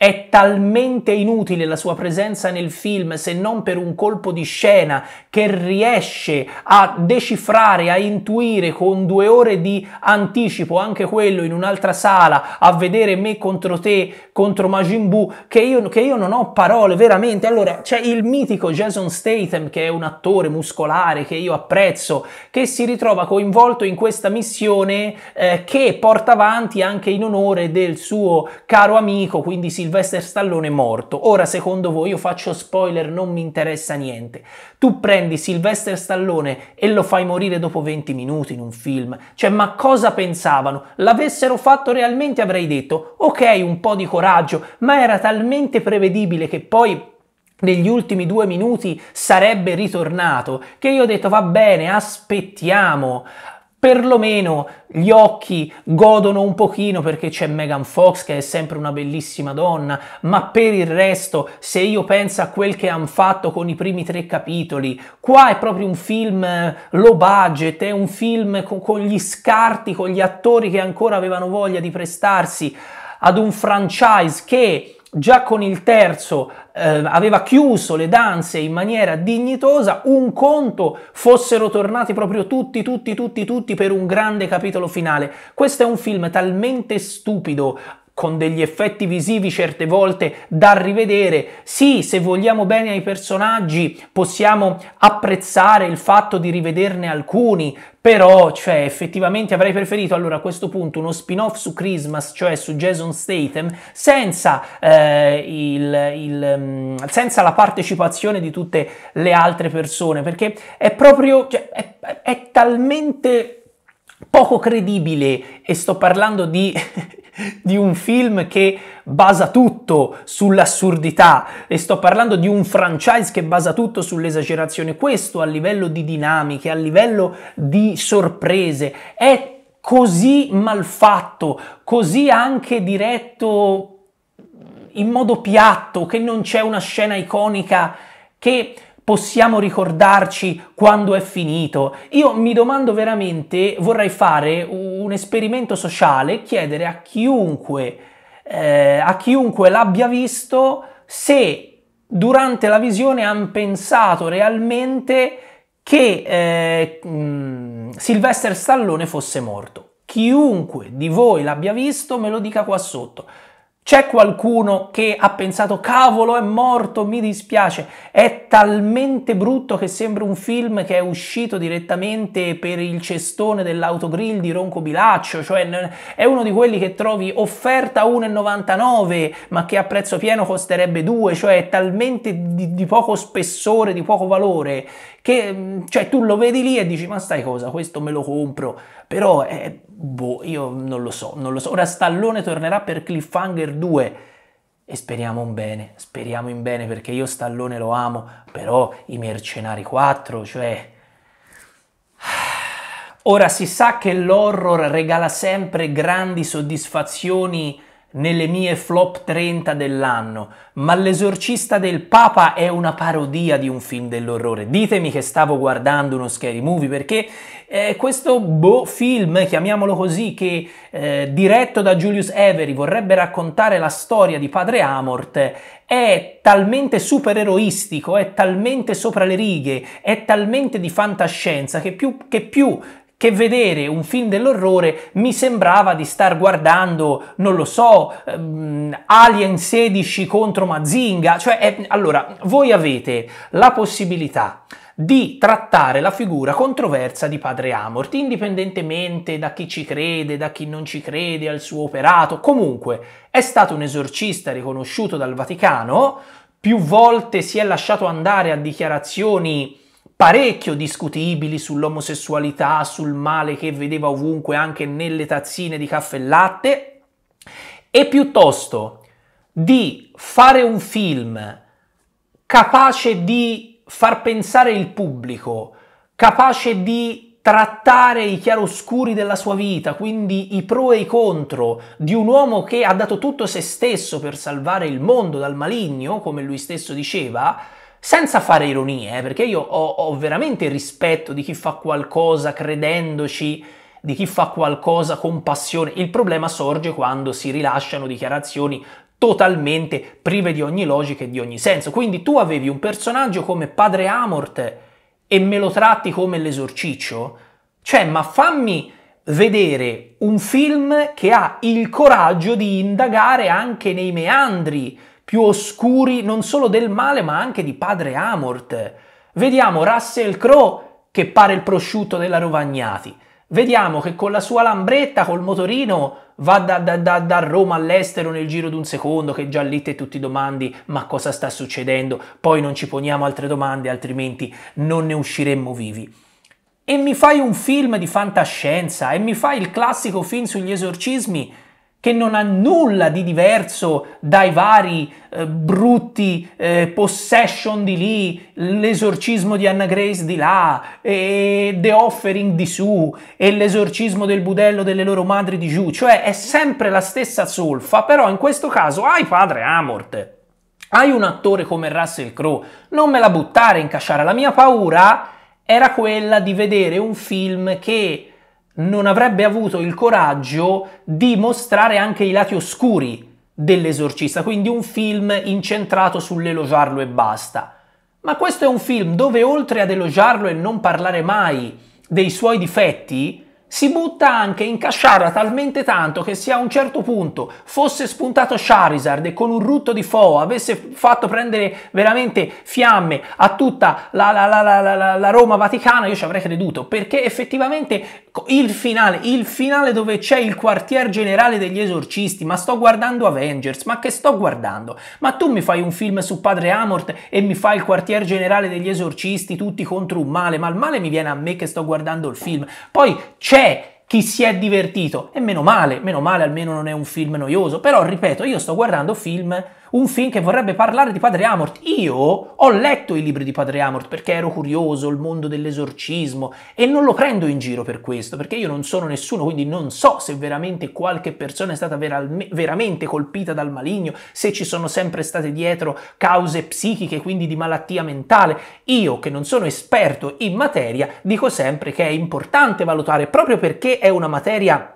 è talmente inutile la sua presenza nel film se non per un colpo di scena che riesce a decifrare, a intuire con due ore di anticipo, anche quello in un'altra sala, a vedere me contro te, contro Majin Buu, che io, che io non ho parole, veramente. Allora, c'è il mitico Jason Statham, che è un attore muscolare che io apprezzo, che si ritrova coinvolto in questa missione eh, che porta avanti anche in onore del suo caro amico, quindi Silvio Sylvester Stallone morto. Ora secondo voi io faccio spoiler, non mi interessa niente. Tu prendi Sylvester Stallone e lo fai morire dopo 20 minuti in un film. Cioè, ma cosa pensavano? L'avessero fatto realmente avrei detto, ok, un po' di coraggio, ma era talmente prevedibile che poi negli ultimi due minuti sarebbe ritornato che io ho detto va bene, aspettiamo perlomeno gli occhi godono un pochino perché c'è Megan Fox che è sempre una bellissima donna, ma per il resto, se io penso a quel che hanno fatto con i primi tre capitoli, qua è proprio un film eh, low budget, è un film con, con gli scarti, con gli attori che ancora avevano voglia di prestarsi ad un franchise che già con il terzo eh, aveva chiuso le danze in maniera dignitosa, un conto fossero tornati proprio tutti, tutti, tutti, tutti per un grande capitolo finale. Questo è un film talmente stupido, con degli effetti visivi certe volte da rivedere. Sì, se vogliamo bene ai personaggi, possiamo apprezzare il fatto di rivederne alcuni, però, cioè, effettivamente avrei preferito allora a questo punto uno spin-off su Christmas, cioè su Jason Statham, senza, eh, il, il, mm, senza la partecipazione di tutte le altre persone, perché è proprio, cioè, è, è talmente poco credibile, e sto parlando di [laughs] di un film che basa tutto sull'assurdità e sto parlando di un franchise che basa tutto sull'esagerazione. Questo a livello di dinamiche, a livello di sorprese è così malfatto, così anche diretto in modo piatto che non c'è una scena iconica che possiamo ricordarci quando è finito. Io mi domando veramente, vorrei fare un esperimento sociale, chiedere a chiunque, eh, a chiunque l'abbia visto se durante la visione hanno pensato realmente che eh, mh, Sylvester Stallone fosse morto. Chiunque di voi l'abbia visto me lo dica qua sotto. C'è qualcuno che ha pensato cavolo è morto, mi dispiace, è talmente brutto che sembra un film che è uscito direttamente per il cestone dell'autogrill di Ronco Bilaccio, cioè è uno di quelli che trovi offerta 1,99 ma che a prezzo pieno costerebbe 2, cioè è talmente di, di poco spessore, di poco valore che mm, cioè, tu lo vedi lì e dici ma stai cosa, questo me lo compro, però eh, boh, io non lo so, non lo so. Ora Stallone tornerà per Cliffhanger 2 e speriamo in bene, speriamo in bene perché io Stallone lo amo, però i Mercenari 4, cioè... [sighs] Ora si sa che l'horror regala sempre grandi soddisfazioni nelle mie flop 30 dell'anno, ma L'esorcista del Papa è una parodia di un film dell'orrore. Ditemi che stavo guardando uno scary movie perché eh, questo boh film, chiamiamolo così, che eh, diretto da Julius Avery vorrebbe raccontare la storia di padre Amort, è talmente supereroistico, è talmente sopra le righe, è talmente di fantascienza che più, che più che vedere un film dell'orrore mi sembrava di star guardando, non lo so, ehm, Alien 16 contro Mazinga, cioè eh, allora voi avete la possibilità di trattare la figura controversa di padre Amort, indipendentemente da chi ci crede, da chi non ci crede al suo operato. Comunque, è stato un esorcista riconosciuto dal Vaticano, più volte si è lasciato andare a dichiarazioni parecchio discutibili sull'omosessualità, sul male che vedeva ovunque anche nelle tazzine di caffè e latte, e piuttosto di fare un film capace di far pensare il pubblico, capace di trattare i chiaroscuri della sua vita, quindi i pro e i contro di un uomo che ha dato tutto se stesso per salvare il mondo dal maligno, come lui stesso diceva, senza fare ironie, eh, perché io ho, ho veramente rispetto di chi fa qualcosa credendoci, di chi fa qualcosa con passione. Il problema sorge quando si rilasciano dichiarazioni totalmente prive di ogni logica e di ogni senso. Quindi tu avevi un personaggio come Padre Amort e me lo tratti come l'esorciccio? Cioè, ma fammi vedere un film che ha il coraggio di indagare anche nei meandri più oscuri non solo del male ma anche di padre Amort. Vediamo Russell Crowe che pare il prosciutto della Rovagnati. Vediamo che con la sua lambretta, col motorino, va da, da, da, da Roma all'estero nel giro di un secondo, che già lì te tutti domandi ma cosa sta succedendo, poi non ci poniamo altre domande, altrimenti non ne usciremmo vivi. E mi fai un film di fantascienza, e mi fai il classico film sugli esorcismi, che non ha nulla di diverso dai vari eh, brutti eh, possession di lì, l'esorcismo di Anna Grace di là, e The Offering di su, e l'esorcismo del budello delle loro madri di giù, cioè è sempre la stessa solfa, però in questo caso hai padre Amort, hai un attore come Russell Crowe, non me la buttare in casciara, la mia paura era quella di vedere un film che non avrebbe avuto il coraggio di mostrare anche i lati oscuri dell'esorcista, quindi un film incentrato sull'elogiarlo e basta. Ma questo è un film dove oltre ad elogiarlo e non parlare mai dei suoi difetti, si butta anche in casciara talmente tanto che se a un certo punto fosse spuntato Charizard e con un rutto di foa avesse fatto prendere veramente fiamme a tutta la, la, la, la Roma Vaticana, io ci avrei creduto, perché effettivamente il finale, il finale dove c'è il quartier generale degli esorcisti, ma sto guardando Avengers, ma che sto guardando? Ma tu mi fai un film su Padre Amort e mi fai il quartier generale degli esorcisti tutti contro un male, ma il male mi viene a me che sto guardando il film. Poi c'è chi si è divertito e meno male, meno male almeno non è un film noioso, però ripeto, io sto guardando film un film che vorrebbe parlare di Padre Amort. Io ho letto i libri di Padre Amort perché ero curioso, il mondo dell'esorcismo e non lo prendo in giro per questo, perché io non sono nessuno, quindi non so se veramente qualche persona è stata vera- veramente colpita dal maligno, se ci sono sempre state dietro cause psichiche, quindi di malattia mentale. Io che non sono esperto in materia, dico sempre che è importante valutare proprio perché è una materia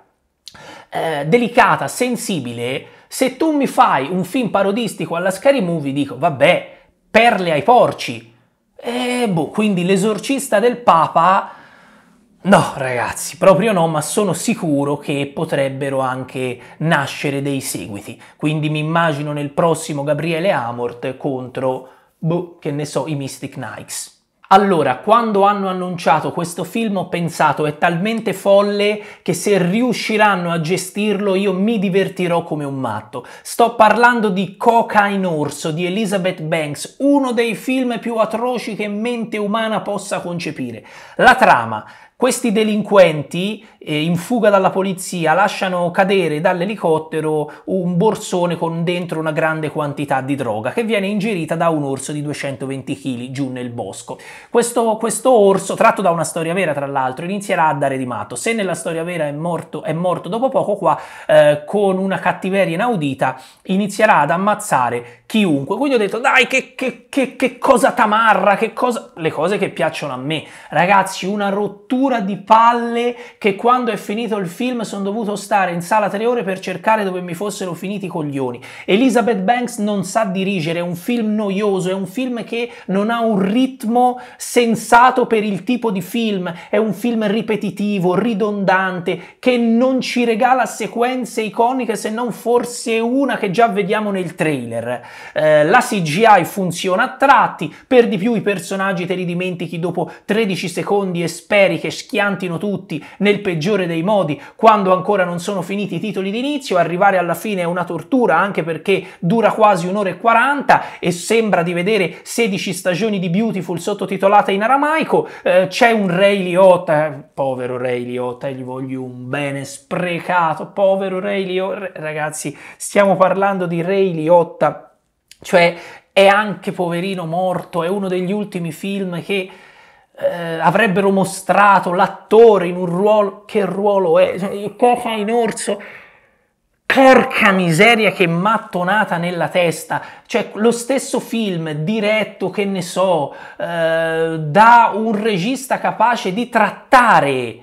eh, delicata, sensibile, se tu mi fai un film parodistico alla Scary Movie, dico, vabbè, perle ai porci. E eh, boh, quindi l'esorcista del Papa... No, ragazzi, proprio no, ma sono sicuro che potrebbero anche nascere dei seguiti. Quindi mi immagino nel prossimo Gabriele Amort contro, boh, che ne so, i Mystic Knights. Allora, quando hanno annunciato questo film ho pensato è talmente folle che se riusciranno a gestirlo io mi divertirò come un matto. Sto parlando di Coca in Orso di Elizabeth Banks, uno dei film più atroci che mente umana possa concepire. La trama questi delinquenti eh, in fuga dalla polizia lasciano cadere dall'elicottero un borsone con dentro una grande quantità di droga che viene ingerita da un orso di 220 kg giù nel bosco. Questo, questo orso, tratto da una storia vera tra l'altro, inizierà a dare di matto. Se nella storia vera è morto, è morto dopo poco, qua eh, con una cattiveria inaudita inizierà ad ammazzare chiunque. Quindi ho detto dai che, che, che, che cosa tamarra, che cosa... le cose che piacciono a me. Ragazzi, una rottura rottura di palle che quando è finito il film sono dovuto stare in sala tre ore per cercare dove mi fossero finiti i coglioni. Elizabeth Banks non sa dirigere, è un film noioso, è un film che non ha un ritmo sensato per il tipo di film, è un film ripetitivo, ridondante, che non ci regala sequenze iconiche se non forse una che già vediamo nel trailer. Eh, la CGI funziona a tratti, per di più i personaggi te li dimentichi dopo 13 secondi e speri che schiantino tutti nel peggiore dei modi quando ancora non sono finiti i titoli d'inizio, arrivare alla fine è una tortura anche perché dura quasi un'ora e 40 e sembra di vedere 16 stagioni di Beautiful sottotitolate in aramaico, eh, c'è un Ray Liotta, eh, povero Ray Liotta, gli voglio un bene sprecato, povero Ray Liotta, ragazzi stiamo parlando di Ray Liotta, cioè è anche poverino morto, è uno degli ultimi film che eh, avrebbero mostrato l'attore in un ruolo, che ruolo è, cioè, cosa in orso, porca miseria che mattonata nella testa, cioè lo stesso film diretto che ne so eh, da un regista capace di trattare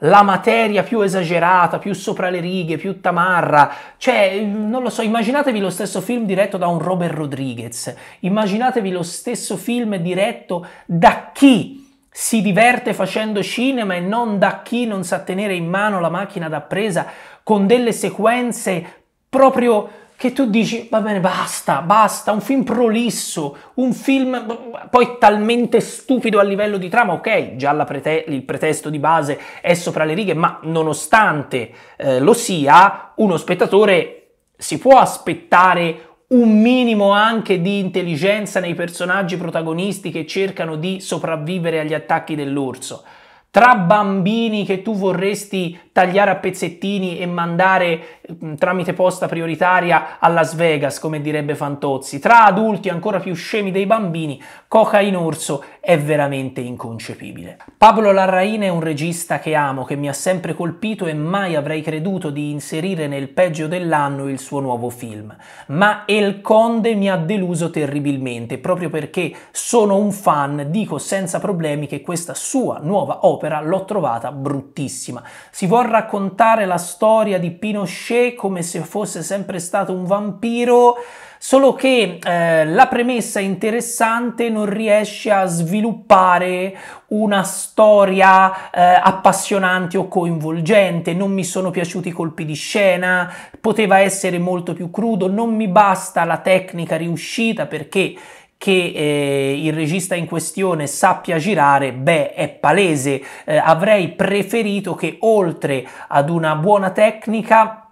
la materia più esagerata, più sopra le righe, più tamarra, cioè non lo so, immaginatevi lo stesso film diretto da un Robert Rodriguez, immaginatevi lo stesso film diretto da chi si diverte facendo cinema e non da chi non sa tenere in mano la macchina da presa con delle sequenze proprio che tu dici va bene basta, basta, un film prolisso, un film poi talmente stupido a livello di trama, ok, già prete- il pretesto di base è sopra le righe, ma nonostante eh, lo sia, uno spettatore si può aspettare un minimo anche di intelligenza nei personaggi protagonisti che cercano di sopravvivere agli attacchi dell'orso tra bambini che tu vorresti tagliare a pezzettini e mandare mm, tramite posta prioritaria a Las Vegas, come direbbe Fantozzi, tra adulti ancora più scemi dei bambini, Coca in Orso è veramente inconcepibile. Pablo Larrain è un regista che amo, che mi ha sempre colpito e mai avrei creduto di inserire nel peggio dell'anno il suo nuovo film. Ma El Conde mi ha deluso terribilmente, proprio perché sono un fan, dico senza problemi che questa sua nuova opera opera l'ho trovata bruttissima. Si vuole raccontare la storia di Pinochet come se fosse sempre stato un vampiro, solo che eh, la premessa interessante non riesce a sviluppare una storia eh, appassionante o coinvolgente, non mi sono piaciuti i colpi di scena, poteva essere molto più crudo, non mi basta la tecnica riuscita perché che eh, il regista in questione sappia girare, beh, è palese. Eh, avrei preferito che oltre ad una buona tecnica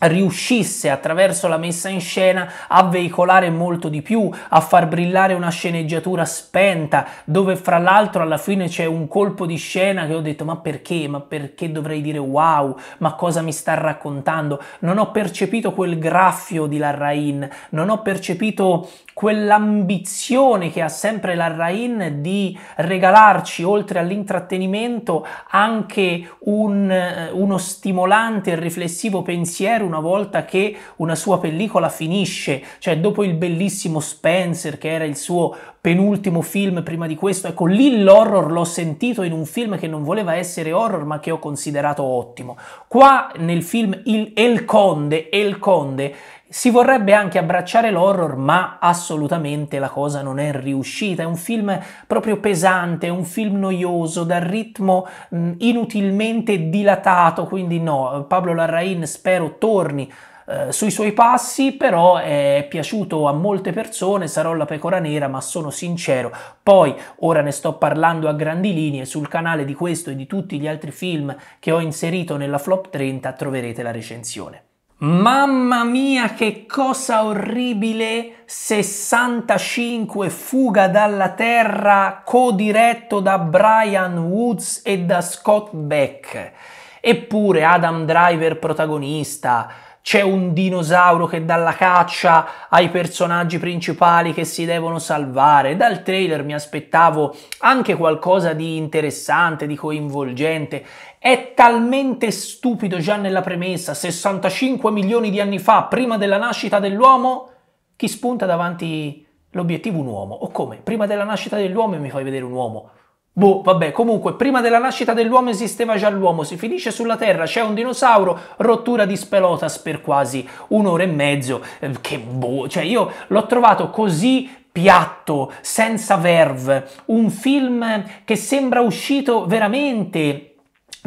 riuscisse attraverso la messa in scena a veicolare molto di più, a far brillare una sceneggiatura spenta, dove fra l'altro alla fine c'è un colpo di scena che ho detto ma perché, ma perché dovrei dire wow, ma cosa mi sta raccontando? Non ho percepito quel graffio di Larrain, non ho percepito quell'ambizione che ha sempre la Rain di regalarci, oltre all'intrattenimento, anche un, eh, uno stimolante e riflessivo pensiero una volta che una sua pellicola finisce, cioè dopo il bellissimo Spencer che era il suo penultimo film prima di questo, ecco lì l'horror l'ho sentito in un film che non voleva essere horror ma che ho considerato ottimo. Qua nel film Il El Conde, El Conde si vorrebbe anche abbracciare l'horror, ma assolutamente la cosa non è riuscita. È un film proprio pesante, un film noioso, dal ritmo mh, mm, inutilmente dilatato, quindi no, Pablo Larrain spero torni eh, sui suoi passi, però è piaciuto a molte persone, sarò la pecora nera, ma sono sincero. Poi, ora ne sto parlando a grandi linee, sul canale di questo e di tutti gli altri film che ho inserito nella Flop 30 troverete la recensione. Mamma mia, che cosa orribile! 65 fuga dalla Terra, co-diretto da Brian Woods e da Scott Beck. Eppure Adam Driver protagonista, c'è un dinosauro che dà la caccia ai personaggi principali che si devono salvare. Dal trailer mi aspettavo anche qualcosa di interessante, di coinvolgente. È talmente stupido già nella premessa, 65 milioni di anni fa, prima della nascita dell'uomo, chi spunta davanti l'obiettivo un uomo? O come? Prima della nascita dell'uomo mi fai vedere un uomo? Boh, vabbè, comunque, prima della nascita dell'uomo esisteva già l'uomo, si finisce sulla Terra, c'è un dinosauro, rottura di Spelotas per quasi un'ora e mezzo, eh, che boh, cioè io l'ho trovato così piatto, senza verve, un film che sembra uscito veramente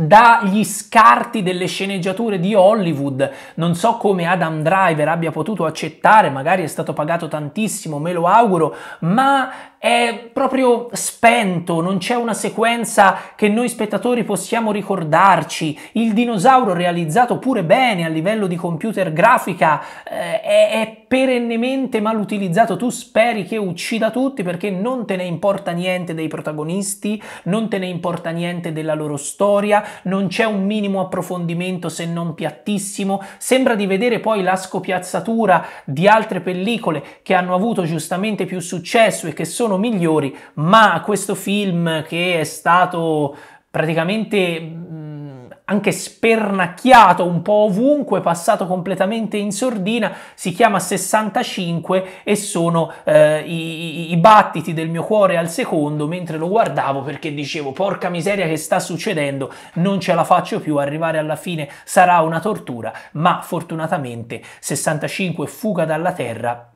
dagli scarti delle sceneggiature di Hollywood. Non so come Adam Driver abbia potuto accettare, magari è stato pagato tantissimo, me lo auguro, ma è proprio spento, non c'è una sequenza che noi spettatori possiamo ricordarci. Il dinosauro realizzato pure bene a livello di computer grafica eh, è, è perennemente mal utilizzato. Tu speri che uccida tutti perché non te ne importa niente dei protagonisti, non te ne importa niente della loro storia, non c'è un minimo approfondimento se non piattissimo. Sembra di vedere poi la scopiazzatura di altre pellicole che hanno avuto giustamente più successo e che sono sono migliori, ma questo film che è stato praticamente mm, anche spernacchiato un po' ovunque, passato completamente in sordina, si chiama 65 e sono eh, i, i, battiti del mio cuore al secondo mentre lo guardavo perché dicevo porca miseria che sta succedendo, non ce la faccio più, arrivare alla fine sarà una tortura, ma fortunatamente 65 fuga dalla terra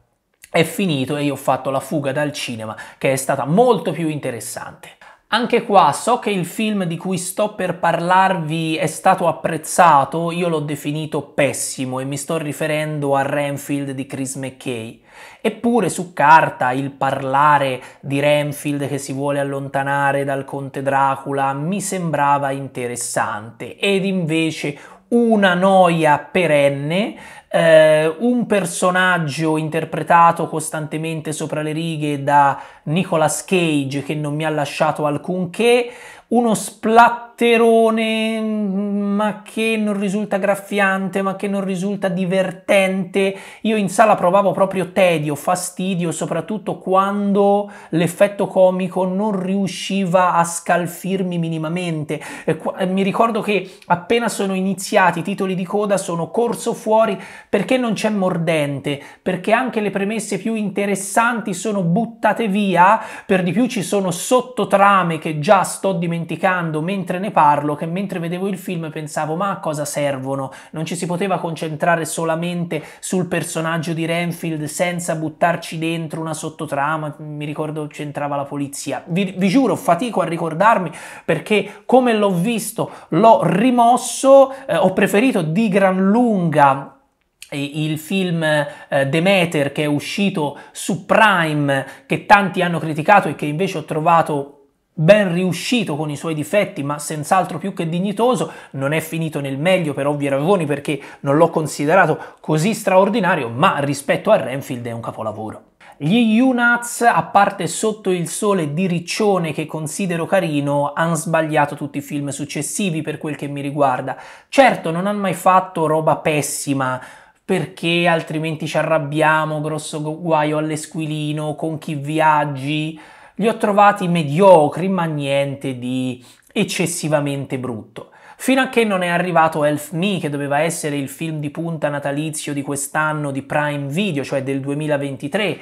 è finito e io ho fatto la fuga dal cinema che è stata molto più interessante. Anche qua so che il film di cui sto per parlarvi è stato apprezzato, io l'ho definito pessimo e mi sto riferendo a Renfield di Chris McKay. Eppure su carta il parlare di Renfield che si vuole allontanare dal conte Dracula mi sembrava interessante ed invece una noia perenne, eh, un personaggio interpretato costantemente sopra le righe da Nicolas Cage che non mi ha lasciato alcunché, uno splatterone, mm, ma che non risulta graffiante, ma che non risulta divertente. Io in sala provavo proprio tedio, fastidio, soprattutto quando l'effetto comico non riusciva a scalfirmi minimamente. mi ricordo che appena sono iniziati i titoli di coda sono corso fuori perché non c'è mordente, perché anche le premesse più interessanti sono buttate via, per di più ci sono sottotrame che già sto dimenticando dimenticando mentre ne parlo che mentre vedevo il film pensavo ma a cosa servono? Non ci si poteva concentrare solamente sul personaggio di Renfield senza buttarci dentro una sottotrama, mi ricordo c'entrava la polizia. Vi, vi giuro, fatico a ricordarmi perché come l'ho visto l'ho rimosso, eh, ho preferito di gran lunga eh, il film eh, Demeter che è uscito su Prime che tanti hanno criticato e che invece ho trovato ben riuscito con i suoi difetti, ma senz'altro più che dignitoso, non è finito nel meglio per ovvie ragioni perché non l'ho considerato così straordinario, ma rispetto a Renfield è un capolavoro. Gli Unats, a parte Sotto il sole di Riccione che considero carino, hanno sbagliato tutti i film successivi per quel che mi riguarda. Certo, non hanno mai fatto roba pessima, perché altrimenti ci arrabbiamo, grosso guaio all'esquilino, con chi viaggi, li ho trovati mediocri, ma niente di eccessivamente brutto. Fino a che non è arrivato Elf Me, che doveva essere il film di punta natalizio di quest'anno di Prime Video, cioè del 2023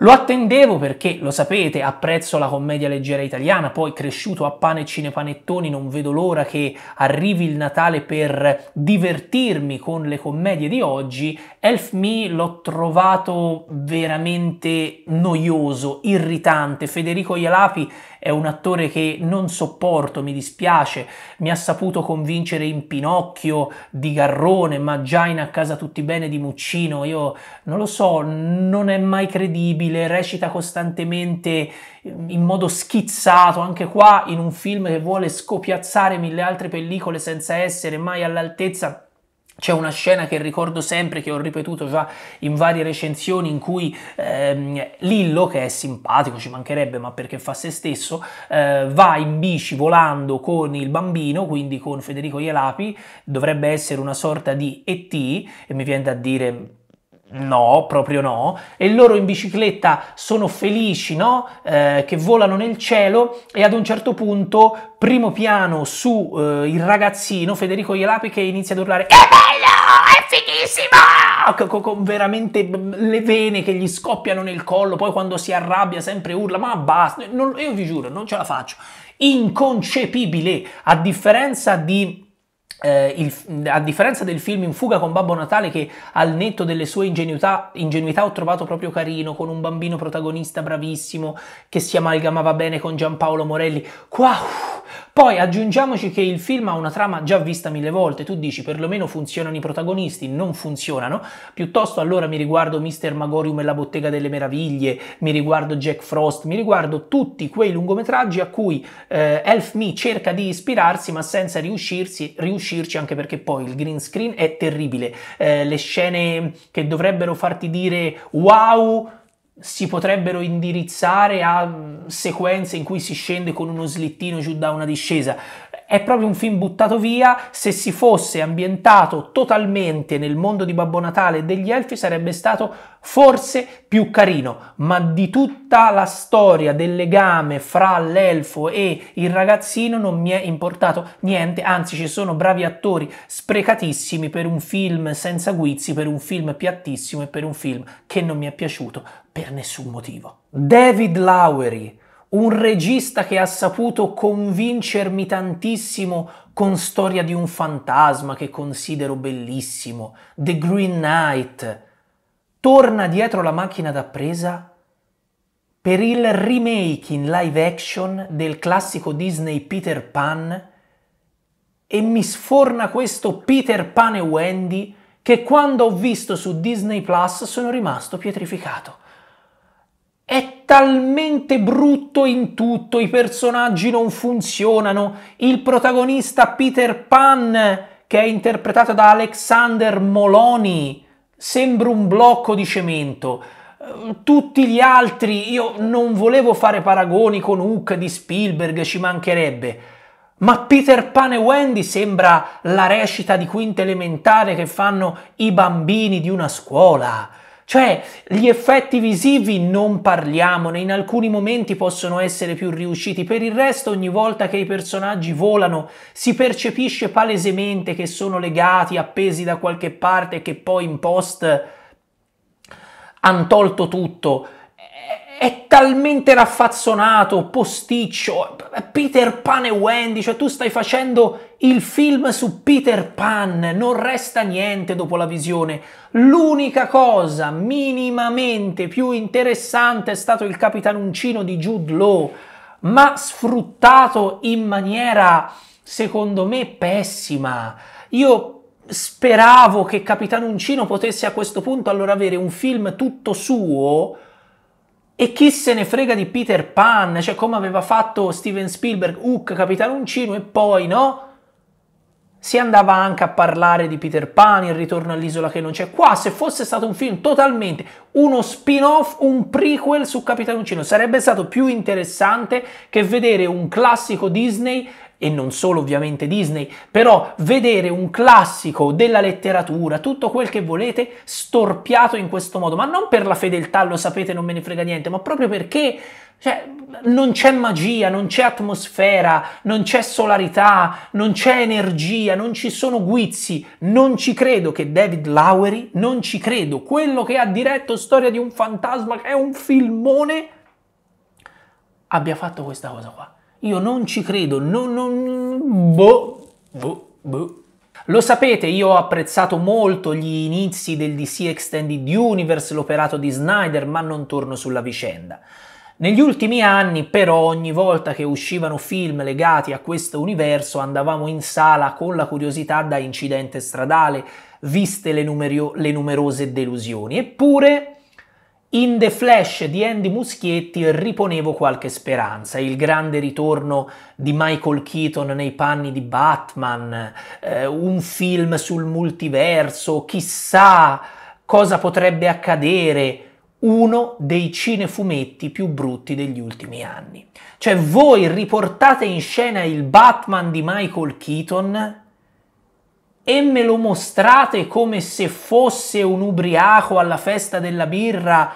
lo attendevo perché, lo sapete, apprezzo la commedia leggera italiana, poi cresciuto a pane e cinepanettoni non vedo l'ora che arrivi il Natale per divertirmi con le commedie di oggi. Elf Me l'ho trovato veramente noioso, irritante. Federico Ialapi è un attore che non sopporto, mi dispiace, mi ha saputo convincere in Pinocchio di Garrone, ma già in A casa tutti bene di Muccino, io non lo so, non è mai credibile, recita costantemente eh, in modo schizzato, anche qua in un film che vuole scopiazzare mille altre pellicole senza essere mai all'altezza c'è una scena che ricordo sempre, che ho ripetuto già in varie recensioni, in cui ehm, Lillo, che è simpatico, ci mancherebbe, ma perché fa se stesso, eh, va in bici volando con il bambino, quindi con Federico Ielapi, dovrebbe essere una sorta di ET, e mi viene da dire No, proprio no. E loro in bicicletta sono felici, no? Eh, che volano nel cielo e ad un certo punto, primo piano su eh, il ragazzino Federico Ielapi che inizia ad urlare: È bello! È fighissimo! Con, con veramente le vene che gli scoppiano nel collo. Poi quando si arrabbia, sempre urla: Ma basta, non, io vi giuro, non ce la faccio. Inconcepibile, a differenza di eh, il, a differenza del film In fuga con Babbo Natale, che al netto delle sue ingenuità, ingenuità, ho trovato proprio carino, con un bambino protagonista bravissimo che si amalgamava bene con Giampaolo Morelli, qua. poi aggiungiamoci che il film ha una trama già vista mille volte, tu dici perlomeno funzionano i protagonisti, non funzionano, piuttosto allora mi riguardo Mister Magorium e la bottega delle meraviglie, mi riguardo Jack Frost, mi riguardo tutti quei lungometraggi a cui eh, Elf Me cerca di ispirarsi ma senza riuscirsi, riuscirsi riuscirci anche perché poi il green screen è terribile, eh, le scene che dovrebbero farti dire wow si potrebbero indirizzare a mm, sequenze in cui si scende con uno slittino giù da una discesa è proprio un film buttato via, se si fosse ambientato totalmente nel mondo di Babbo Natale e degli elfi sarebbe stato forse più carino, ma di tutta la storia del legame fra l'elfo e il ragazzino non mi è importato niente, anzi ci sono bravi attori sprecatissimi per un film senza guizzi, per un film piattissimo e per un film che non mi è piaciuto per nessun motivo. David Lowery un regista che ha saputo convincermi tantissimo con Storia di un fantasma che considero bellissimo, The Green Knight, torna dietro la macchina da presa per il remake in live action del classico Disney Peter Pan e mi sforna questo Peter Pan e Wendy che quando ho visto su Disney Plus sono rimasto pietrificato. È talmente brutto in tutto, i personaggi non funzionano, il protagonista Peter Pan, che è interpretato da Alexander Moloni, sembra un blocco di cemento. Eh, tutti gli altri, io non volevo fare paragoni con Hook di Spielberg, ci mancherebbe. Ma Peter Pan e Wendy sembra la recita di quinta elementare che fanno i bambini di una scuola. Cioè, gli effetti visivi non parliamone, in alcuni momenti possono essere più riusciti, per il resto ogni volta che i personaggi volano si percepisce palesemente che sono legati, appesi da qualche parte e che poi in post hanno tolto tutto è talmente raffazzonato, posticcio, Peter Pan e Wendy, cioè tu stai facendo il film su Peter Pan, non resta niente dopo la visione. L'unica cosa minimamente più interessante è stato il capitanuncino di Jude Law, ma sfruttato in maniera, secondo me, pessima. Io speravo che Capitanuncino potesse a questo punto allora avere un film tutto suo, e chi se ne frega di Peter Pan, cioè come aveva fatto Steven Spielberg, Hook, Capitano Uncino e poi no? Si andava anche a parlare di Peter Pan, il ritorno all'isola che non c'è qua, se fosse stato un film totalmente uno spin-off, un prequel su Capitano Uncino, sarebbe stato più interessante che vedere un classico Disney e non solo ovviamente Disney, però vedere un classico della letteratura, tutto quel che volete, storpiato in questo modo, ma non per la fedeltà, lo sapete, non me ne frega niente, ma proprio perché cioè, non c'è magia, non c'è atmosfera, non c'è solarità, non c'è energia, non ci sono guizzi. Non ci credo che David Lowery, non ci credo. Quello che ha diretto Storia di un fantasma, che è un filmone, abbia fatto questa cosa qua. Io non ci credo, non, non, boh, boh, boh. Lo sapete, io ho apprezzato molto gli inizi del DC Extended Universe, l'operato di Snyder, ma non torno sulla vicenda. Negli ultimi anni, però, ogni volta che uscivano film legati a questo universo, andavamo in sala con la curiosità da incidente stradale, viste le, numerio- le numerose delusioni. Eppure, in The Flash di Andy Muschietti riponevo qualche speranza, il grande ritorno di Michael Keaton nei panni di Batman, eh, un film sul multiverso, chissà cosa potrebbe accadere, uno dei cinefumetti più brutti degli ultimi anni. Cioè voi riportate in scena il Batman di Michael Keaton e me lo mostrate come se fosse un ubriaco alla festa della birra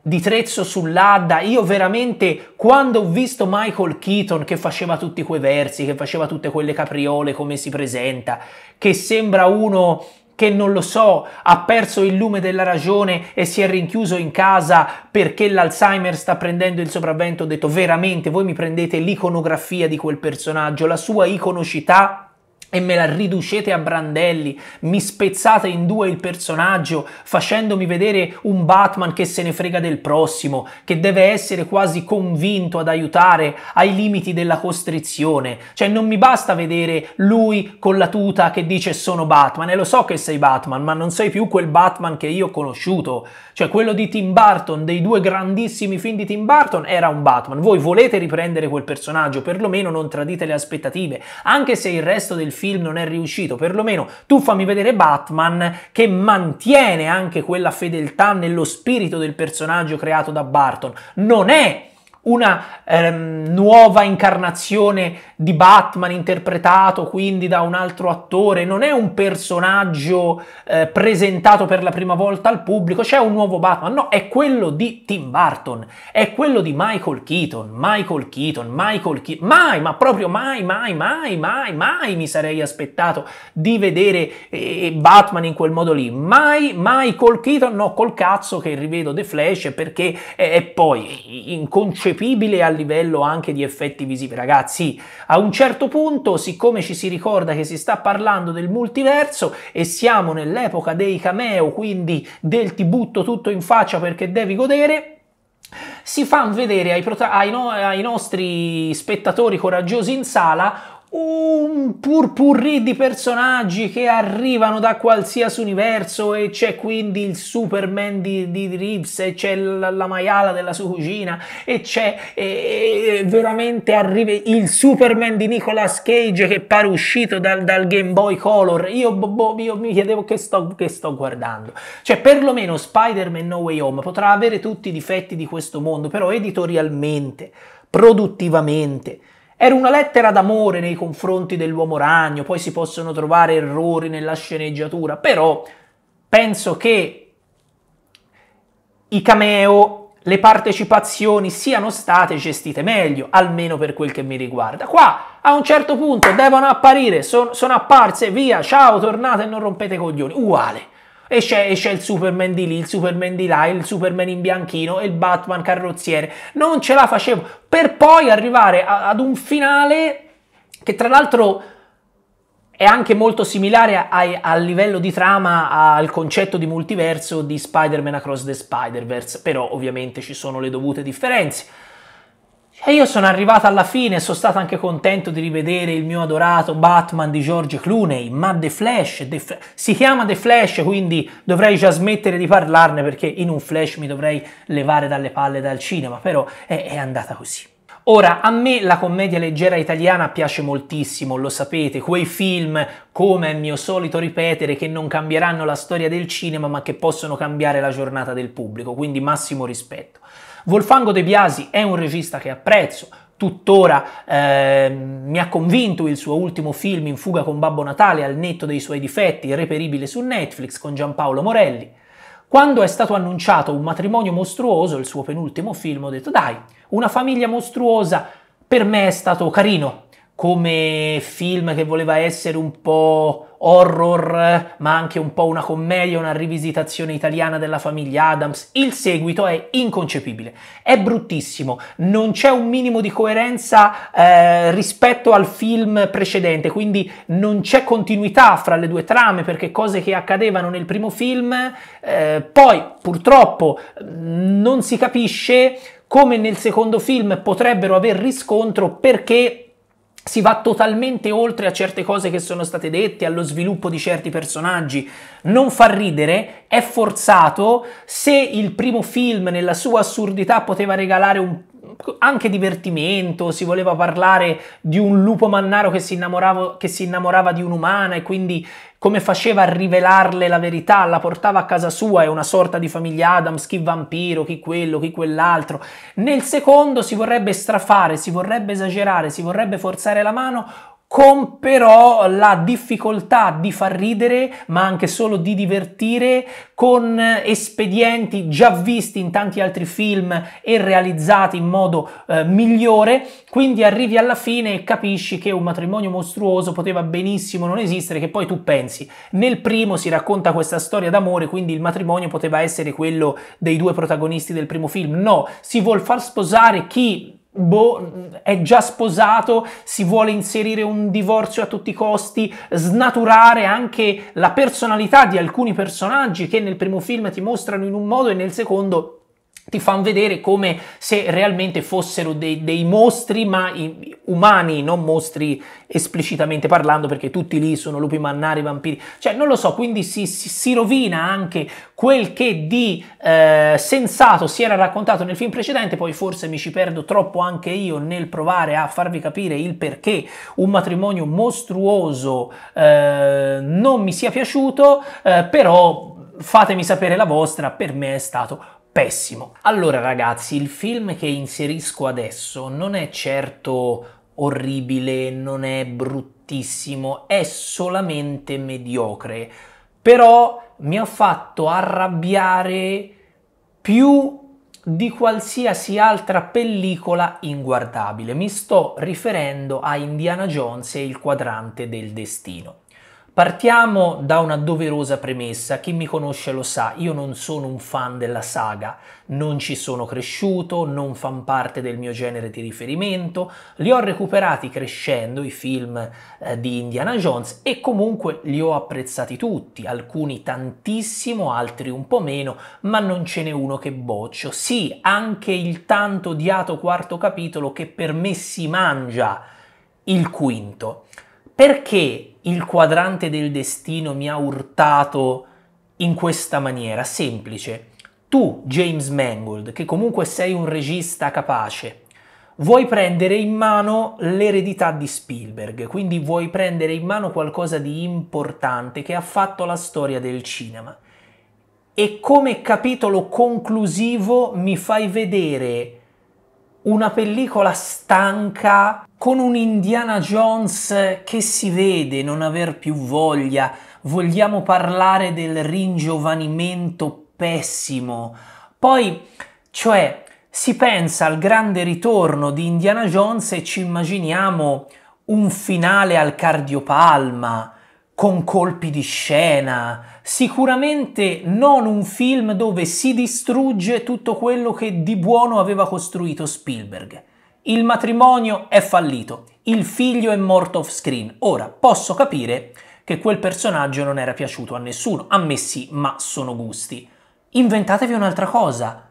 di Trezzo sull'Adda, io veramente quando ho visto Michael Keaton che faceva tutti quei versi, che faceva tutte quelle capriole come si presenta, che sembra uno che non lo so, ha perso il lume della ragione e si è rinchiuso in casa perché l'Alzheimer sta prendendo il sopravvento, ho detto veramente voi mi prendete l'iconografia di quel personaggio, la sua iconocità e me la riducete a brandelli, mi spezzate in due il personaggio facendomi vedere un Batman che se ne frega del prossimo, che deve essere quasi convinto ad aiutare ai limiti della costrizione. Cioè non mi basta vedere lui con la tuta che dice sono Batman e lo so che sei Batman, ma non sei più quel Batman che io ho conosciuto. Cioè quello di Tim Burton, dei due grandissimi film di Tim Burton, era un Batman. Voi volete riprendere quel personaggio, perlomeno non tradite le aspettative, anche se il resto del film film non è riuscito, perlomeno tu fammi vedere Batman che mantiene anche quella fedeltà nello spirito del personaggio creato da Barton. Non è una ehm, nuova incarnazione di Batman interpretato quindi da un altro attore, non è un personaggio eh, presentato per la prima volta al pubblico, c'è un nuovo Batman, no, è quello di Tim Burton, è quello di Michael Keaton, Michael Keaton, Michael Keaton, mai, ma proprio mai, mai, mai, mai, mai mi sarei aspettato di vedere eh, eh Batman in quel modo lì, mai, mai col Keaton, no, col cazzo che rivedo The Flash perché è, è poi inconcepibile percepibile a livello anche di effetti visivi. Ragazzi, a un certo punto, siccome ci si ricorda che si sta parlando del multiverso e siamo nell'epoca dei cameo, quindi del ti butto tutto in faccia perché devi godere, si fa vedere ai, ai, no ai, nostri spettatori coraggiosi in sala un purpurri di personaggi che arrivano da qualsiasi universo e c'è quindi il Superman di, di Reeves e c'è la, la, maiala della sua cucina e c'è e, e veramente arriva il Superman di Nicolas Cage che pare uscito dal, dal Game Boy Color io, boh, boh, io mi chiedevo che sto, che sto, guardando cioè perlomeno Spider-Man No Way Home potrà avere tutti i difetti di questo mondo però editorialmente produttivamente era una lettera d'amore nei confronti dell'uomo ragno, poi si possono trovare errori nella sceneggiatura, però penso che i cameo, le partecipazioni siano state gestite meglio, almeno per quel che mi riguarda. Qua a un certo punto devono apparire, sono, sono apparse, via, ciao, tornate e non rompete coglioni, uguale e c'è, e c'è il Superman di lì, il Superman di là, il Superman in bianchino e il Batman carrozziere. Non ce la facevo per poi arrivare a, ad un finale che tra l'altro è anche molto similare a, a, a, livello di trama al concetto di multiverso di Spider-Man Across the Spider-Verse, però ovviamente ci sono le dovute differenze. E io sono arrivato alla fine e sono stato anche contento di rivedere il mio adorato Batman di George Clooney, ma The Flash, The Flash, si chiama The Flash, quindi dovrei già smettere di parlarne perché in un Flash mi dovrei levare dalle palle dal cinema, però è, è andata così. Ora, a me la commedia leggera italiana piace moltissimo, lo sapete, quei film, come è mio solito ripetere, che non cambieranno la storia del cinema ma che possono cambiare la giornata del pubblico, quindi massimo rispetto. Wolfango De Biasi è un regista che apprezzo, tuttora eh, mi ha convinto il suo ultimo film In fuga con Babbo Natale al netto dei suoi difetti, reperibile su Netflix con Giampaolo Morelli. Quando è stato annunciato Un matrimonio mostruoso, il suo penultimo film, ho detto dai, una famiglia mostruosa per me è stato carino, come film che voleva essere un po' horror, ma anche un po' una commedia, una rivisitazione italiana della famiglia Adams. Il seguito è inconcepibile, è bruttissimo, non c'è un minimo di coerenza eh, rispetto al film precedente, quindi non c'è continuità fra le due trame perché cose che accadevano nel primo film eh, poi purtroppo non si capisce come nel secondo film potrebbero aver riscontro perché si va totalmente oltre a certe cose che sono state dette, allo sviluppo di certi personaggi. Non fa ridere, è forzato. Se il primo film nella sua assurdità poteva regalare un anche divertimento, si voleva parlare di un lupo mannaro che si, che si, innamorava di un'umana e quindi come faceva a rivelarle la verità, la portava a casa sua, è una sorta di famiglia Adams, chi vampiro, chi quello, chi quell'altro. Nel secondo si vorrebbe strafare, si vorrebbe esagerare, si vorrebbe forzare la mano con però la difficoltà di far ridere, ma anche solo di divertire, con espedienti già visti in tanti altri film e realizzati in modo eh, migliore, quindi arrivi alla fine e capisci che un matrimonio mostruoso poteva benissimo non esistere, che poi tu pensi. Nel primo si racconta questa storia d'amore, quindi il matrimonio poteva essere quello dei due protagonisti del primo film. No, si vuol far sposare chi boh, è già sposato, si vuole inserire un divorzio a tutti i costi, snaturare anche la personalità di alcuni personaggi che nel primo film ti mostrano in un modo e nel secondo ti fanno vedere come se realmente fossero dei, dei mostri, ma i, umani, non mostri esplicitamente parlando, perché tutti lì sono lupi mannari, vampiri, cioè non lo so, quindi si, si, si rovina anche quel che di eh, sensato si era raccontato nel film precedente, poi forse mi ci perdo troppo anche io nel provare a farvi capire il perché un matrimonio mostruoso eh, non mi sia piaciuto, eh, però fatemi sapere la vostra, per me è stato pessimo. Allora ragazzi, il film che inserisco adesso non è certo orribile, non è bruttissimo, è solamente mediocre, però mi ha fatto arrabbiare più di qualsiasi altra pellicola inguardabile. Mi sto riferendo a Indiana Jones e il quadrante del destino. Partiamo da una doverosa premessa, chi mi conosce lo sa, io non sono un fan della saga, non ci sono cresciuto, non fan parte del mio genere di riferimento, li ho recuperati crescendo i film eh, di Indiana Jones e comunque li ho apprezzati tutti, alcuni tantissimo, altri un po' meno, ma non ce n'è uno che boccio. Sì, anche il tanto odiato quarto capitolo che per me si mangia il quinto perché il quadrante del destino mi ha urtato in questa maniera? Semplice. Tu, James Mangold, che comunque sei un regista capace, vuoi prendere in mano l'eredità di Spielberg, quindi vuoi prendere in mano qualcosa di importante che ha fatto la storia del cinema. E come capitolo conclusivo mi fai vedere una pellicola stanca con un Indiana Jones che si vede non aver più voglia. Vogliamo parlare del ringiovanimento pessimo. Poi, cioè, si pensa al grande ritorno di Indiana Jones e ci immaginiamo un finale al cardiopalma, con colpi di scena, sicuramente non un film dove si distrugge tutto quello che di buono aveva costruito Spielberg. Il matrimonio è fallito, il figlio è morto off screen. Ora posso capire che quel personaggio non era piaciuto a nessuno, a me sì, ma sono gusti. Inventatevi un'altra cosa.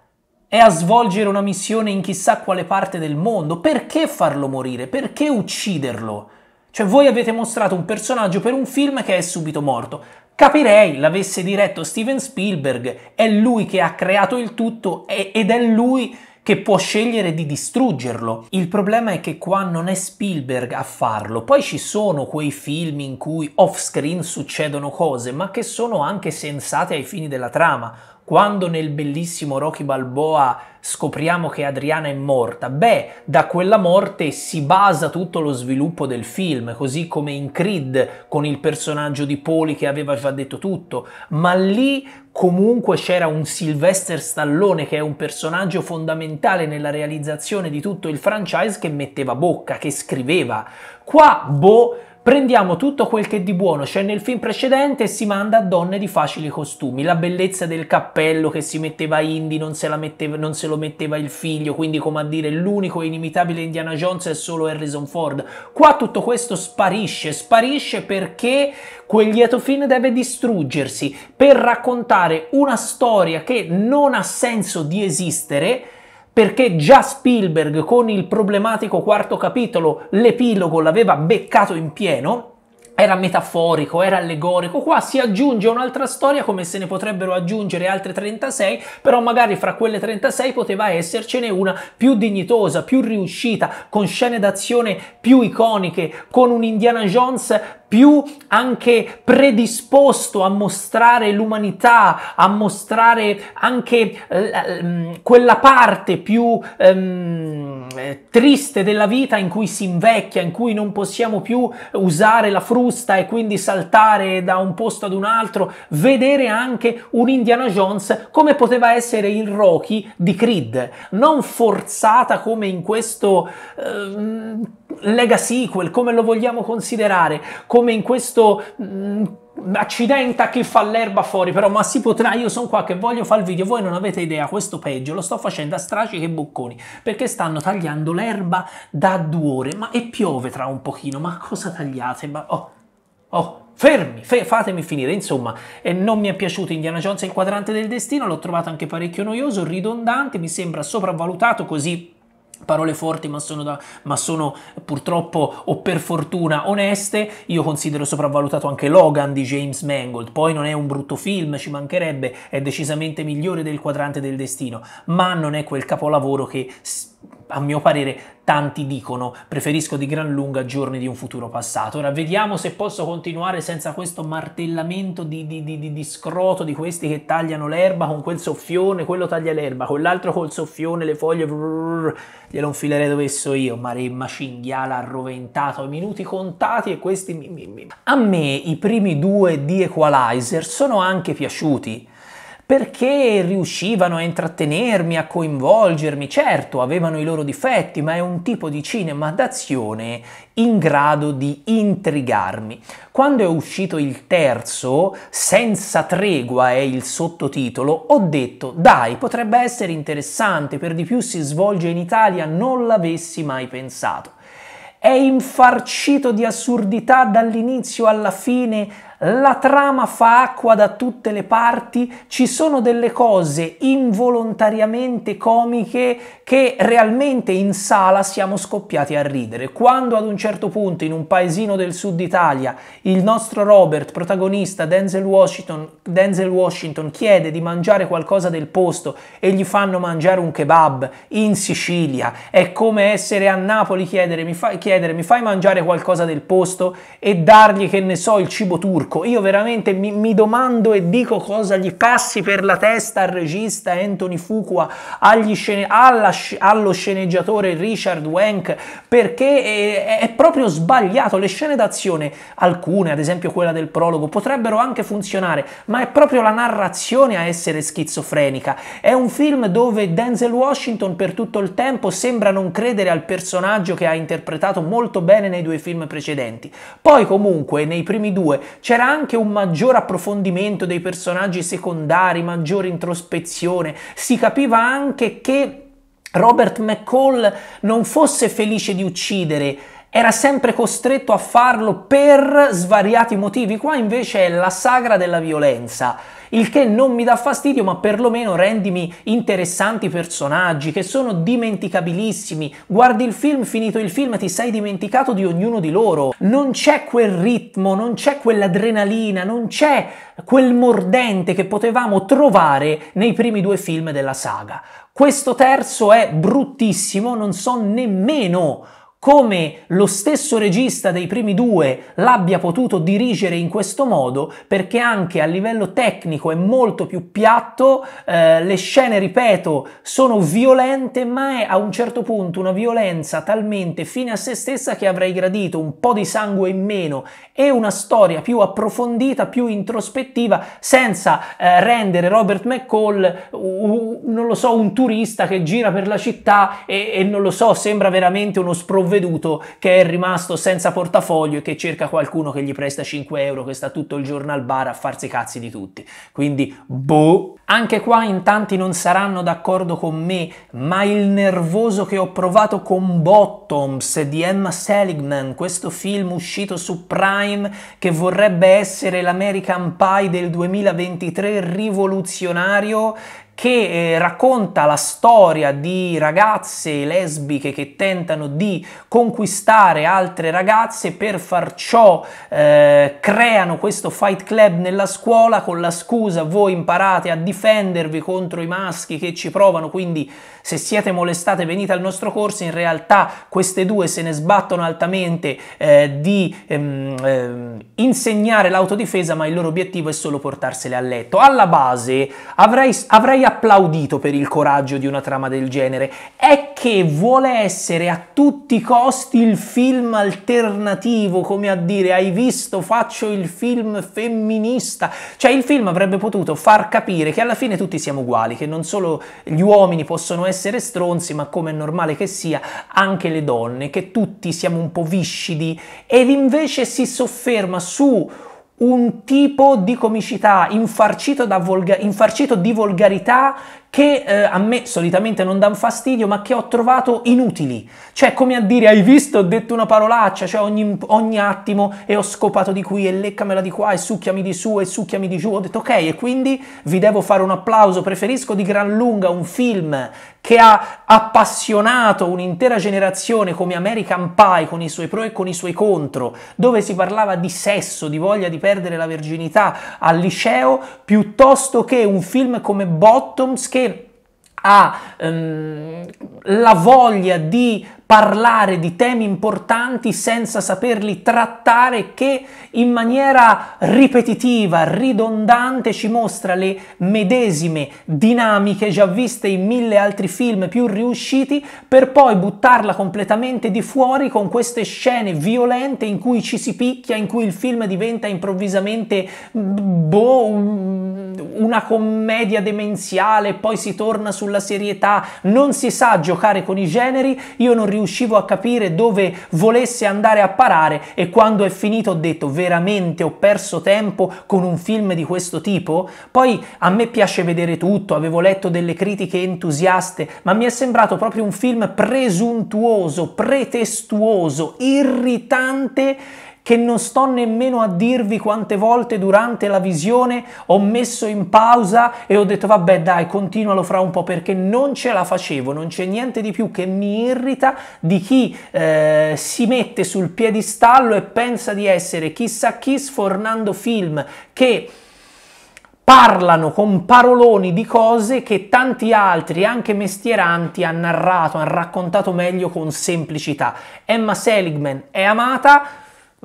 È a svolgere una missione in chissà quale parte del mondo. Perché farlo morire? Perché ucciderlo? Cioè voi avete mostrato un personaggio per un film che è subito morto. Capirei l'avesse diretto Steven Spielberg, è lui che ha creato il tutto ed è lui che può scegliere di distruggerlo. Il problema è che qua non è Spielberg a farlo. Poi ci sono quei film in cui off screen succedono cose, ma che sono anche sensate ai fini della trama quando nel bellissimo Rocky Balboa scopriamo che Adriana è morta? Beh, da quella morte si basa tutto lo sviluppo del film, così come in Creed con il personaggio di Poli che aveva già detto tutto, ma lì comunque c'era un Sylvester Stallone che è un personaggio fondamentale nella realizzazione di tutto il franchise che metteva bocca, che scriveva. Qua, boh, Prendiamo tutto quel che di buono c'è nel film precedente e si manda a donne di facili costumi. La bellezza del cappello che si metteva Indy, non se, non se lo metteva il figlio, quindi come a dire l'unico e inimitabile Indiana Jones è solo Harrison Ford. Qua tutto questo sparisce, sparisce perché quel lieto film deve distruggersi per raccontare una storia che non ha senso di esistere perché già Spielberg con il problematico quarto capitolo l'epilogo l'aveva beccato in pieno, era metaforico, era allegorico, qua si aggiunge un'altra storia come se ne potrebbero aggiungere altre 36, però magari fra quelle 36 poteva essercene una più dignitosa, più riuscita, con scene d'azione più iconiche, con un Indiana Jones più anche predisposto a mostrare l'umanità, a mostrare anche eh, ehm, quella parte più ehm, eh, triste della vita in cui si invecchia, in cui non possiamo più usare la frusta e quindi saltare da un posto ad un altro, vedere anche un Indiana Jones come poteva essere il Rocky di Creed, non forzata come in questo eh, Legacy sequel, come lo vogliamo considerare, come come in questo... Mh, mm, accidenta chi fa l'erba fuori però ma si potrà io sono qua che voglio fare il video voi non avete idea questo peggio lo sto facendo a straci che bocconi perché stanno tagliando l'erba da due ore ma e piove tra un pochino ma cosa tagliate ma oh oh Fermi, fe fatemi finire, insomma, eh, non mi è piaciuto Indiana Jones e il quadrante del destino, l'ho trovato anche parecchio noioso, ridondante, mi sembra sopravvalutato così parole forti ma sono, da, ma sono, purtroppo o per fortuna oneste, io considero sopravvalutato anche Logan di James Mangold, poi non è un brutto film, ci mancherebbe, è decisamente migliore del quadrante del destino, ma non è quel capolavoro che a mio parere tanti dicono preferisco di gran lunga giorni di un futuro passato. Ora vediamo se posso continuare senza questo martellamento di, di, di, di scroto di questi che tagliano l'erba con quel soffione, quello taglia l'erba, quell'altro col soffione, le foglie, brrr, glielo infilerei dove so io, Maremma, Cinghiala, Arroventato, i minuti contati e questi... Mi, mi, mi. A me i primi due di Equalizer sono anche piaciuti perché riuscivano a intrattenermi, a coinvolgermi. Certo, avevano i loro difetti, ma è un tipo di cinema d'azione in grado di intrigarmi. Quando è uscito il terzo, Senza tregua è il sottotitolo, ho detto dai, potrebbe essere interessante, per di più si svolge in Italia, non l'avessi mai pensato è infarcito di assurdità dall'inizio alla fine, la trama fa acqua da tutte le parti, ci sono delle cose involontariamente comiche che realmente in sala siamo scoppiati a ridere. Quando ad un certo punto in un paesino del sud Italia il nostro Robert, protagonista Denzel Washington, Denzel Washington chiede di mangiare qualcosa del posto e gli fanno mangiare un kebab in Sicilia, è come essere a Napoli chiedere mi fai, chiedere, mi fai mangiare qualcosa del posto e dargli che ne so il cibo turco manco. Io veramente mi, mi, domando e dico cosa gli passi per la testa al regista Anthony Fuqua, scene, alla, allo sceneggiatore Richard Wenk, perché è, è proprio sbagliato. Le scene d'azione, alcune, ad esempio quella del prologo, potrebbero anche funzionare, ma è proprio la narrazione a essere schizofrenica. È un film dove Denzel Washington per tutto il tempo sembra non credere al personaggio che ha interpretato molto bene nei due film precedenti. Poi comunque nei primi due c'è c'era anche un maggior approfondimento dei personaggi secondari, maggiore introspezione, si capiva anche che Robert McCall non fosse felice di uccidere, era sempre costretto a farlo per svariati motivi. Qua invece è la sagra della violenza, il che non mi dà fastidio, ma perlomeno rendimi interessanti personaggi che sono dimenticabilissimi. Guardi il film, finito il film, ti sei dimenticato di ognuno di loro. Non c'è quel ritmo, non c'è quell'adrenalina, non c'è quel mordente che potevamo trovare nei primi due film della saga. Questo terzo è bruttissimo, non so nemmeno come lo stesso regista dei primi due l'abbia potuto dirigere in questo modo, perché anche a livello tecnico è molto più piatto, eh, le scene, ripeto, sono violente, ma è a un certo punto una violenza talmente fine a se stessa che avrei gradito un po' di sangue in meno e una storia più approfondita, più introspettiva, senza eh, rendere Robert McCall, uh, non lo so, un turista che gira per la città e, e non lo so, sembra veramente uno sprovveduto sprovveduto che è rimasto senza portafoglio e che cerca qualcuno che gli presta 5 euro, che sta tutto il giorno al bar a farsi i cazzi di tutti. Quindi, boh. Anche qua in tanti non saranno d'accordo con me, ma il nervoso che ho provato con Bottoms di Emma Seligman, questo film uscito su Prime che vorrebbe essere l'American Pie del 2023 rivoluzionario, che eh, racconta la storia di ragazze lesbiche che tentano di conquistare altre ragazze per far ciò eh, creano questo fight club nella scuola con la scusa voi imparate a difendervi contro i maschi che ci provano quindi se siete molestate venite al nostro corso in realtà queste due se ne sbattono altamente eh, di ehm, ehm insegnare l'autodifesa ma il loro obiettivo è solo portarsele a letto alla base avrei, avrei applaudito per il coraggio di una trama del genere è che vuole essere a tutti i costi il film alternativo, come a dire hai visto faccio il film femminista, cioè il film avrebbe potuto far capire che alla fine tutti siamo uguali, che non solo gli uomini possono essere stronzi, ma come è normale che sia anche le donne, che tutti siamo un po' viscidi ed invece si sofferma su un tipo di comicità infarcito, volga- infarcito di volgarità che eh, a me solitamente non danno fastidio, ma che ho trovato inutili. Cioè, come a dire, hai visto, ho detto una parolaccia, cioè ogni, ogni attimo e ho scopato di qui e leccamela di qua e succhiami di su e succhiami di giù. Ho detto ok, e quindi vi devo fare un applauso. Preferisco di gran lunga un film che ha appassionato un'intera generazione come American Pie con i suoi pro e con i suoi contro, dove si parlava di sesso, di voglia di perdere la verginità al liceo, piuttosto che un film come Bottoms che ha ehm, la voglia di parlare di temi importanti senza saperli trattare che in maniera ripetitiva, ridondante ci mostra le medesime dinamiche già viste in mille altri film più riusciti per poi buttarla completamente di fuori con queste scene violente in cui ci si picchia, in cui il film diventa improvvisamente boh, una commedia demenziale, poi si torna sulla serietà, non si sa giocare con i generi, io non riuscivo a capire dove volesse andare a parare e quando è finito ho detto veramente ho perso tempo con un film di questo tipo? Poi a me piace vedere tutto, avevo letto delle critiche entusiaste, ma mi è sembrato proprio un film presuntuoso, pretestuoso, irritante che non sto nemmeno a dirvi quante volte durante la visione ho messo in pausa e ho detto vabbè dai continualo fra un po' perché non ce la facevo, non c'è niente di più che mi irrita di chi eh, si mette sul piedistallo e pensa di essere chissà chi sfornando film che parlano con paroloni di cose che tanti altri, anche mestieranti, hanno narrato, hanno raccontato meglio con semplicità. Emma Seligman è amata,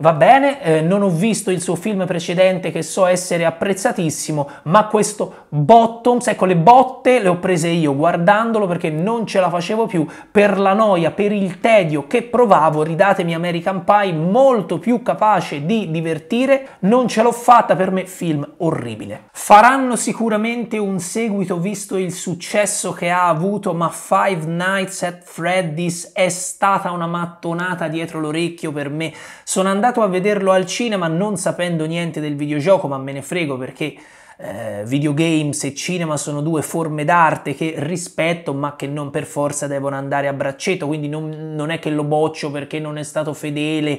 Va bene, eh, non ho visto il suo film precedente che so essere apprezzatissimo, ma questo Bottoms, ecco le botte le ho prese io guardandolo perché non ce la facevo più, per la noia, per il tedio che provavo, ridatemi American Pie molto più capace di divertire, non ce l'ho fatta per me film orribile. Faranno sicuramente un seguito visto il successo che ha avuto, ma Five Nights at Freddy's è stata una mattonata dietro l'orecchio per me. Sono andato andato a vederlo al cinema non sapendo niente del videogioco, ma me ne frego perché eh, videogames e cinema sono due forme d'arte che rispetto ma che non per forza devono andare a braccetto, quindi non, non è che lo boccio perché non è stato fedele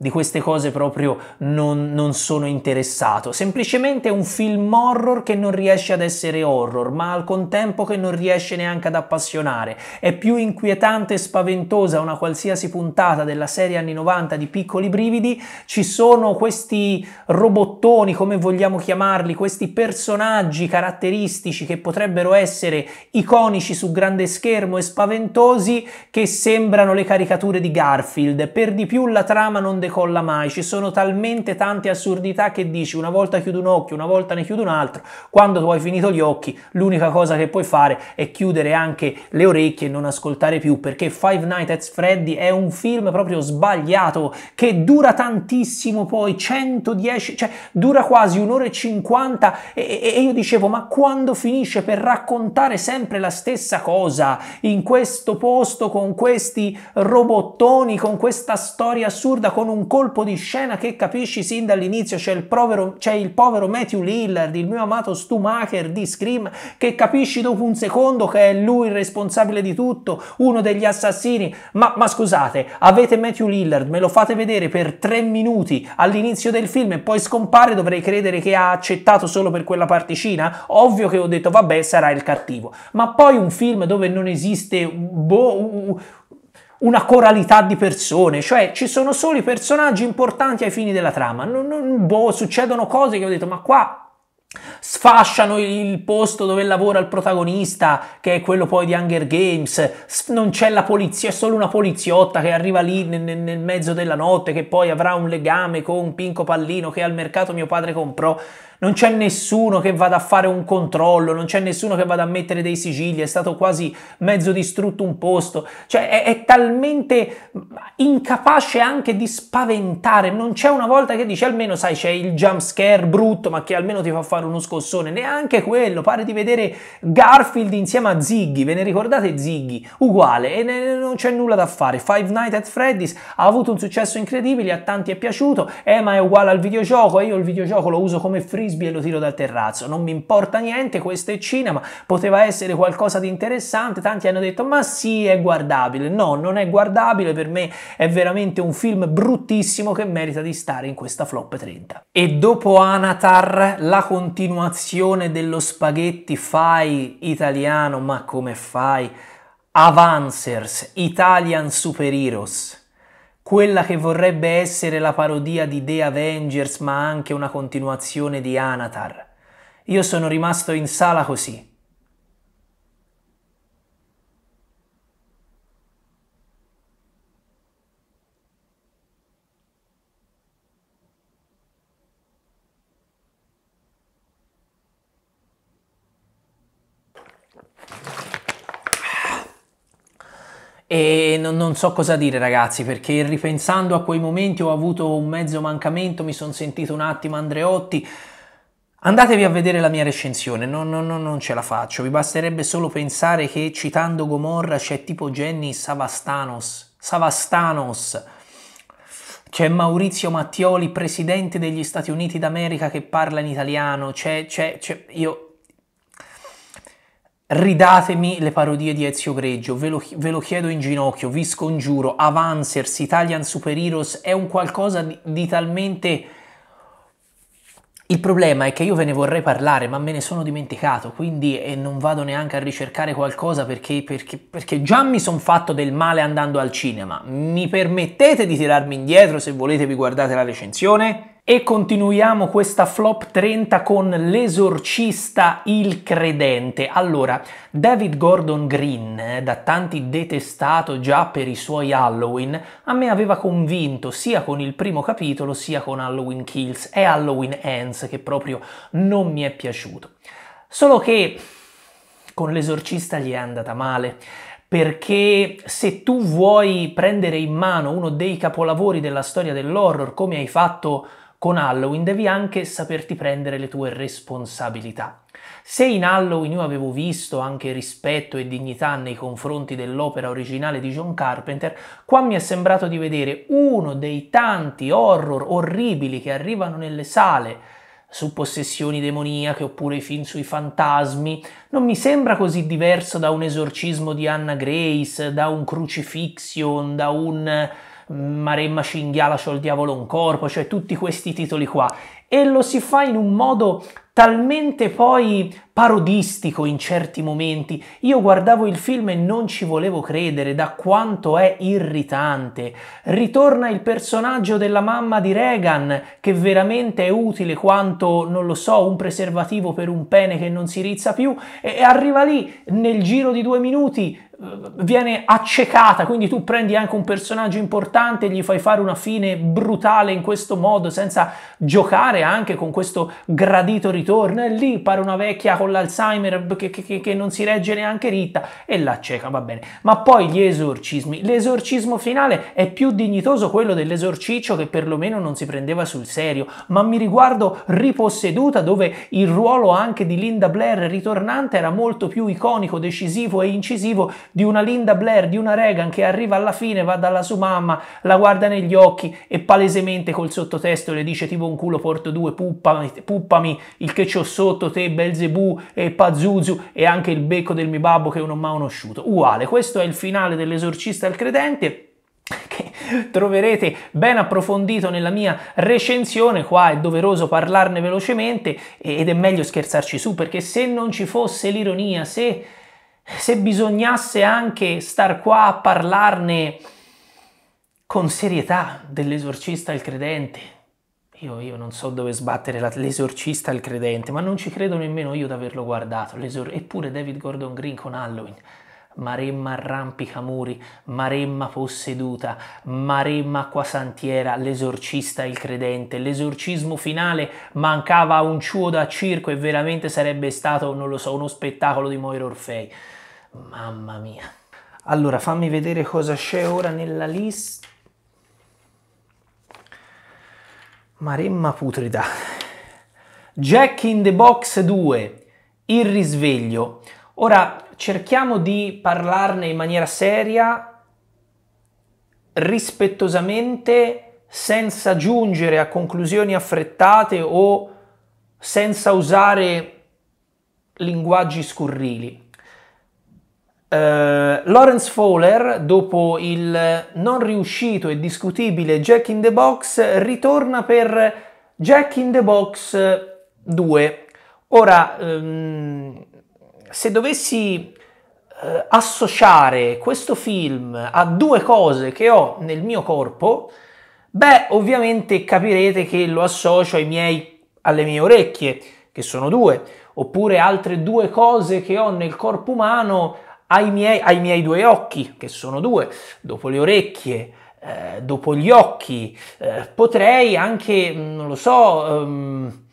di queste cose proprio non, non, sono interessato. Semplicemente è un film horror che non riesce ad essere horror, ma al contempo che non riesce neanche ad appassionare. È più inquietante e spaventosa una qualsiasi puntata della serie anni 90 di Piccoli Brividi. Ci sono questi robottoni, come vogliamo chiamarli, questi personaggi caratteristici che potrebbero essere iconici su grande schermo e spaventosi che sembrano le caricature di Garfield. Per di più la trama non deve decolla mai, ci sono talmente tante assurdità che dici una volta chiudo un occhio, una volta ne chiudo un altro, quando tu hai finito gli occhi l'unica cosa che puoi fare è chiudere anche le orecchie e non ascoltare più perché Five Nights at Freddy è un film proprio sbagliato che dura tantissimo poi, 110, cioè dura quasi un'ora e 50 e, e io dicevo ma quando finisce per raccontare sempre la stessa cosa in questo posto con questi robottoni, con questa storia assurda, con un un colpo di scena che capisci sin dall'inizio. C'è il, povero, c'è il povero Matthew Lillard, il mio amato Stumacher di Scream, che capisci dopo un secondo che è lui il responsabile di tutto, uno degli assassini. Ma, ma scusate, avete Matthew Lillard, me lo fate vedere per tre minuti all'inizio del film e poi scompare, dovrei credere che ha accettato solo per quella particina? Ovvio che ho detto, vabbè, sarà il cattivo. Ma poi un film dove non esiste boh, una coralità di persone, cioè ci sono solo i personaggi importanti ai fini della trama, non, non, boh, succedono cose che ho detto ma qua sfasciano il posto dove lavora il protagonista che è quello poi di Hunger Games non c'è la polizia è solo una poliziotta che arriva lì nel, nel mezzo della notte che poi avrà un legame con un Pinco Pallino che al mercato mio padre comprò non c'è nessuno che vada a fare un controllo, non c'è nessuno che vada a mettere dei sigilli, è stato quasi mezzo distrutto un posto, cioè è, è talmente incapace anche di spaventare, non c'è una volta che dice almeno sai c'è il jump scare brutto ma che almeno ti fa fare uno scossone, neanche quello, pare di vedere Garfield insieme a Ziggy, ve ne ricordate Ziggy? Uguale, e ne, non c'è nulla da fare, Five Nights at Freddy's ha avuto un successo incredibile, a tanti è piaciuto, eh ma è uguale al videogioco, io il videogioco lo uso come free frisbee e lo tiro dal terrazzo. Non mi importa niente, questo è cinema, poteva essere qualcosa di interessante. Tanti hanno detto ma sì, è guardabile. No, non è guardabile, per me è veramente un film bruttissimo che merita di stare in questa flop 30. E dopo Anatar, la continuazione dello spaghetti fai italiano, ma come fai? Avancers, Italian Superheroes quella che vorrebbe essere la parodia di The Avengers ma anche una continuazione di Anatar. Io sono rimasto in sala così. E non, non, so cosa dire ragazzi perché ripensando a quei momenti ho avuto un mezzo mancamento, mi sono sentito un attimo Andreotti. Andatevi a vedere la mia recensione, non, non, non ce la faccio, vi basterebbe solo pensare che citando Gomorra c'è tipo Jenny Savastanos, Savastanos, c'è Maurizio Mattioli, presidente degli Stati Uniti d'America che parla in italiano, c'è, c'è, c'è io Ridatemi le parodie di Ezio Greggio, ve lo, ve lo, chiedo in ginocchio, vi scongiuro, Avancers, Italian Super Heroes, è un qualcosa di, di talmente... Il problema è che io ve ne vorrei parlare, ma me ne sono dimenticato, quindi eh, non vado neanche a ricercare qualcosa perché, perché, perché già mi sono fatto del male andando al cinema. Mi permettete di tirarmi indietro se volete vi guardate la recensione? E continuiamo questa flop 30 con l'esorcista il credente. Allora, David Gordon Green, eh, da tanti detestato già per i suoi Halloween, a me aveva convinto sia con il primo capitolo sia con Halloween Kills e Halloween Ends, che proprio non mi è piaciuto. Solo che con l'esorcista gli è andata male perché se tu vuoi prendere in mano uno dei capolavori della storia dell'horror come hai fatto con Halloween devi anche saperti prendere le tue responsabilità. Se in Halloween io avevo visto anche rispetto e dignità nei confronti dell'opera originale di John Carpenter, qua mi è sembrato di vedere uno dei tanti horror orribili che arrivano nelle sale su possessioni demoniache oppure i film sui fantasmi, non mi sembra così diverso da un esorcismo di Anna Grace, da un crucifixion, da un Maremma Cinghiala c'ho il diavolo un corpo, cioè tutti questi titoli qua. E lo si fa in un modo talmente poi parodistico in certi momenti. Io guardavo il film e non ci volevo credere da quanto è irritante. Ritorna il personaggio della mamma di Reagan, che veramente è utile quanto, non lo so, un preservativo per un pene che non si rizza più, e arriva lì nel giro di due minuti eh, viene accecata, quindi tu prendi anche un personaggio importante, gli fai fare una fine brutale in questo modo, senza giocare anche con questo gradito ritorno, e lì pare una vecchia con l'Alzheimer che, che, che, non si regge neanche ritta e la cieca, va bene. Ma poi gli esorcismi. L'esorcismo finale è più dignitoso quello dell'esorciccio che perlomeno non si prendeva sul serio, ma mi riguardo riposseduta dove il ruolo anche di Linda Blair ritornante era molto più iconico, decisivo e incisivo di una Linda Blair, di una Reagan che arriva alla fine, va dalla sua mamma, la guarda negli occhi e palesemente col sottotesto le dice tipo un culo porto due, puppami, puppami il che c'ho sotto te Belzebù e Pazuzu e anche il becco del mio babbo che non mi ha conosciuto. Uguale, questo è il finale dell'esorcista al credente che troverete ben approfondito nella mia recensione, qua è doveroso parlarne velocemente ed è meglio scherzarci su perché se non ci fosse l'ironia, se, se bisognasse anche star qua a parlarne con serietà dell'esorcista il credente, io, io, non so dove sbattere la, l'esorcista il credente, ma non ci credo nemmeno io di averlo guardato. L'esor- eppure David Gordon Green con Halloween. Maremma arrampicamuri, Maremma posseduta, Maremma acquasantiera, l'esorcista il credente, l'esorcismo finale mancava un ciuo da circo e veramente sarebbe stato, non lo so, uno spettacolo di Moira Orfei. Mamma mia. Allora, fammi vedere cosa c'è ora nella lista. Maremma putrida. Jack in the Box 2, il risveglio. Ora cerchiamo di parlarne in maniera seria, rispettosamente, senza giungere a conclusioni affrettate o senza usare linguaggi scurrili. Uh, Lawrence Fowler, dopo il non riuscito e discutibile Jack in the Box, ritorna per Jack in the Box 2. Ora, um, se dovessi uh, associare questo film a due cose che ho nel mio corpo, beh, ovviamente capirete che lo associo miei, alle mie orecchie, che sono due, oppure altre due cose che ho nel corpo umano ai miei, ai miei due occhi, che sono due, dopo le orecchie, eh, dopo gli occhi, eh, potrei anche, non lo so, ehm,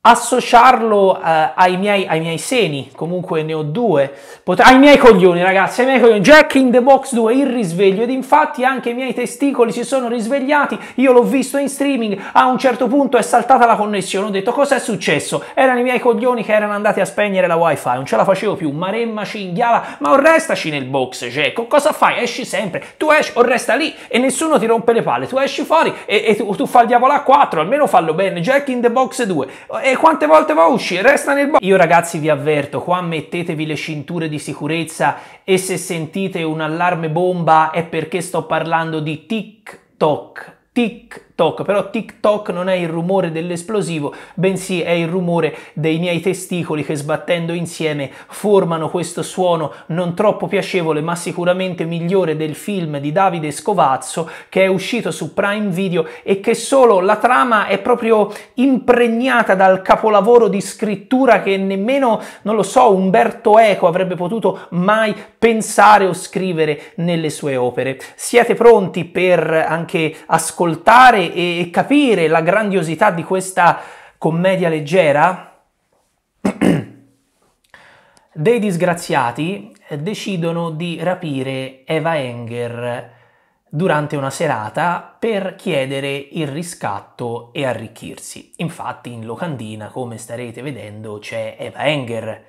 associarlo eh, ai, miei, ai, miei, seni, comunque ne ho due, Pot- ai miei coglioni ragazzi, ai miei coglioni, Jack in the Box 2, il risveglio, ed infatti anche i miei testicoli si sono risvegliati, io l'ho visto in streaming, a un certo punto è saltata la connessione, ho detto cosa è successo? Erano i miei coglioni che erano andati a spegnere la wifi, non ce la facevo più, maremma cinghiala, ma o restaci nel box Jack, cosa fai? Esci sempre, tu esci o resta lì e nessuno ti rompe le palle, tu esci fuori e, e tu, tu fai il diavolo a 4, almeno fallo bene, Jack in the Box 2, e quante volte va a uscire? Resta nel box. Io ragazzi vi avverto, qua mettetevi le cinture di sicurezza e se sentite un allarme bomba è perché sto parlando di TikTok. TikTok TikTok, però TikTok non è il rumore dell'esplosivo, bensì è il rumore dei miei testicoli che sbattendo insieme formano questo suono non troppo piacevole, ma sicuramente migliore del film di Davide Scovazzo che è uscito su Prime Video e che solo la trama è proprio impregnata dal capolavoro di scrittura che nemmeno, non lo so, Umberto Eco avrebbe potuto mai pensare o scrivere nelle sue opere. Siete pronti per anche ascoltare e, capire la grandiosità di questa commedia leggera, [clears throat] dei disgraziati decidono di rapire Eva Enger durante una serata per chiedere il riscatto e arricchirsi. Infatti in locandina, come starete vedendo, c'è Eva Enger,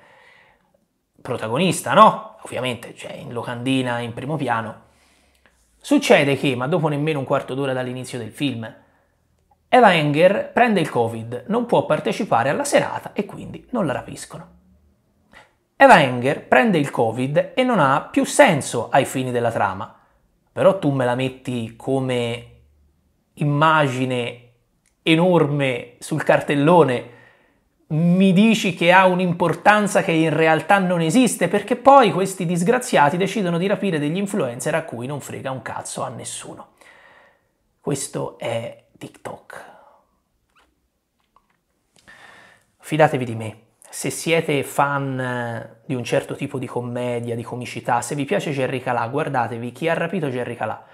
protagonista, no? Ovviamente c'è in locandina in primo piano. Succede che, ma dopo nemmeno un quarto d'ora dall'inizio del film, Eva Enger prende il Covid, non può partecipare alla serata e quindi non la rapiscono. Eva Enger prende il Covid e non ha più senso ai fini della trama, però tu me la metti come immagine enorme sul cartellone mi dici che ha un'importanza che in realtà non esiste, perché poi questi disgraziati decidono di rapire degli influencer a cui non frega un cazzo a nessuno. Questo è TikTok. Fidatevi di me, se siete fan eh, di un certo tipo di commedia, di comicità, se vi piace Jerry Calà, guardatevi chi ha rapito Jerry Calà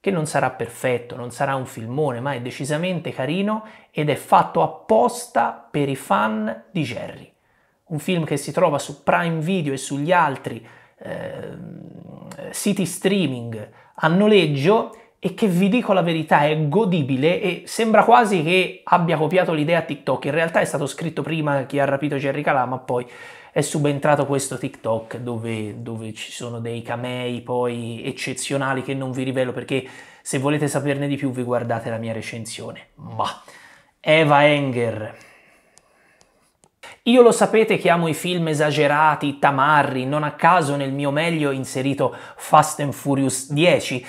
che non sarà perfetto, non sarà un filmone, ma è decisamente carino ed è fatto apposta per i fan di Jerry. Un film che si trova su Prime Video e sugli altri eh, siti streaming a noleggio e che vi dico la verità è godibile e sembra quasi che abbia copiato l'idea a TikTok, in realtà è stato scritto prima chi ha rapito Jerry Calà, ma poi è subentrato questo TikTok dove, dove ci sono dei camei poi eccezionali che non vi rivelo perché se volete saperne di più vi guardate la mia recensione. Ma Eva Enger. Io lo sapete che amo i film esagerati, tamarri, non a caso nel mio meglio ho inserito Fast and Furious 10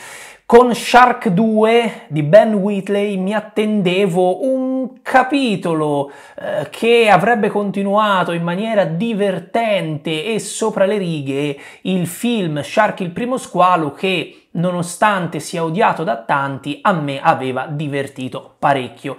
con Shark 2 di Ben Wheatley mi attendevo un capitolo eh, che avrebbe continuato in maniera divertente e sopra le righe il film Shark il primo squalo che nonostante sia odiato da tanti a me aveva divertito parecchio.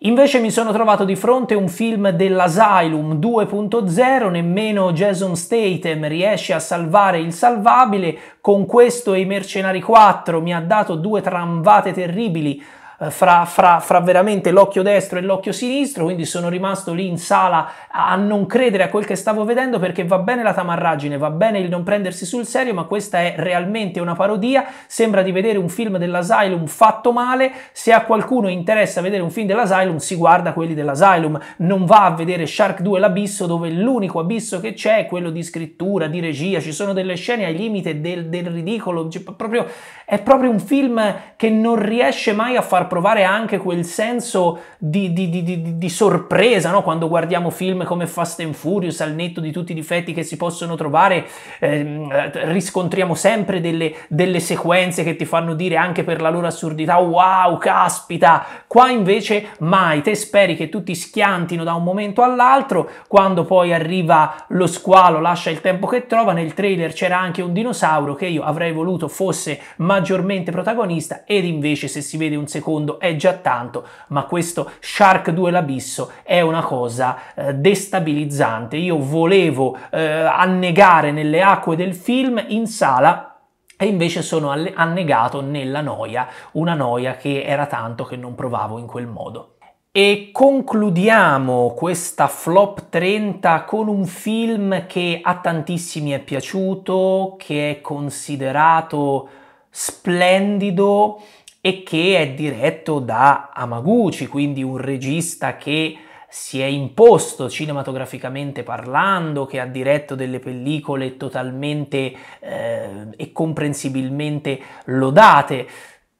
Invece mi sono trovato di fronte un film dell'Asylum 2.0, nemmeno Jason Statham riesce a salvare il salvabile, con questo e i Mercenari 4 mi ha dato due tramvate terribili eh, fra, fra, fra veramente l'occhio destro e l'occhio sinistro, quindi sono rimasto lì in sala a non credere a quel che stavo vedendo perché va bene la tamarragine, va bene il non prendersi sul serio, ma questa è realmente una parodia, sembra di vedere un film dell'Asylum fatto male, se a qualcuno interessa vedere un film dell'Asylum si guarda quelli dell'Asylum, non va a vedere Shark 2 l'abisso dove l'unico abisso che c'è è quello di scrittura, di regia, ci sono delle scene ai limite del, del ridicolo, cioè, proprio, è proprio un film che non riesce mai a far provare anche quel senso di, di, di, di sorpresa no? quando guardiamo film come Fast and Furious, al netto di tutti i difetti che si possono trovare, ehm, eh, riscontriamo sempre delle, delle sequenze che ti fanno dire anche per la loro assurdità wow, caspita, qua invece mai, te speri che tutti schiantino da un momento all'altro, quando poi arriva lo squalo, lascia il tempo che trova, nel trailer c'era anche un dinosauro che io avrei voluto fosse maggiormente protagonista ed invece se si vede un secondo secondo è già tanto, ma questo Shark 2 l'abisso è una cosa eh, destabilizzante. Io volevo eh, annegare nelle acque del film in sala e invece sono annegato nella noia, una noia che era tanto che non provavo in quel modo. E concludiamo questa flop 30 con un film che a tantissimi è piaciuto, che è considerato splendido, e che è diretto da Amaguchi, quindi un regista che si è imposto cinematograficamente parlando, che ha diretto delle pellicole totalmente eh, e comprensibilmente lodate.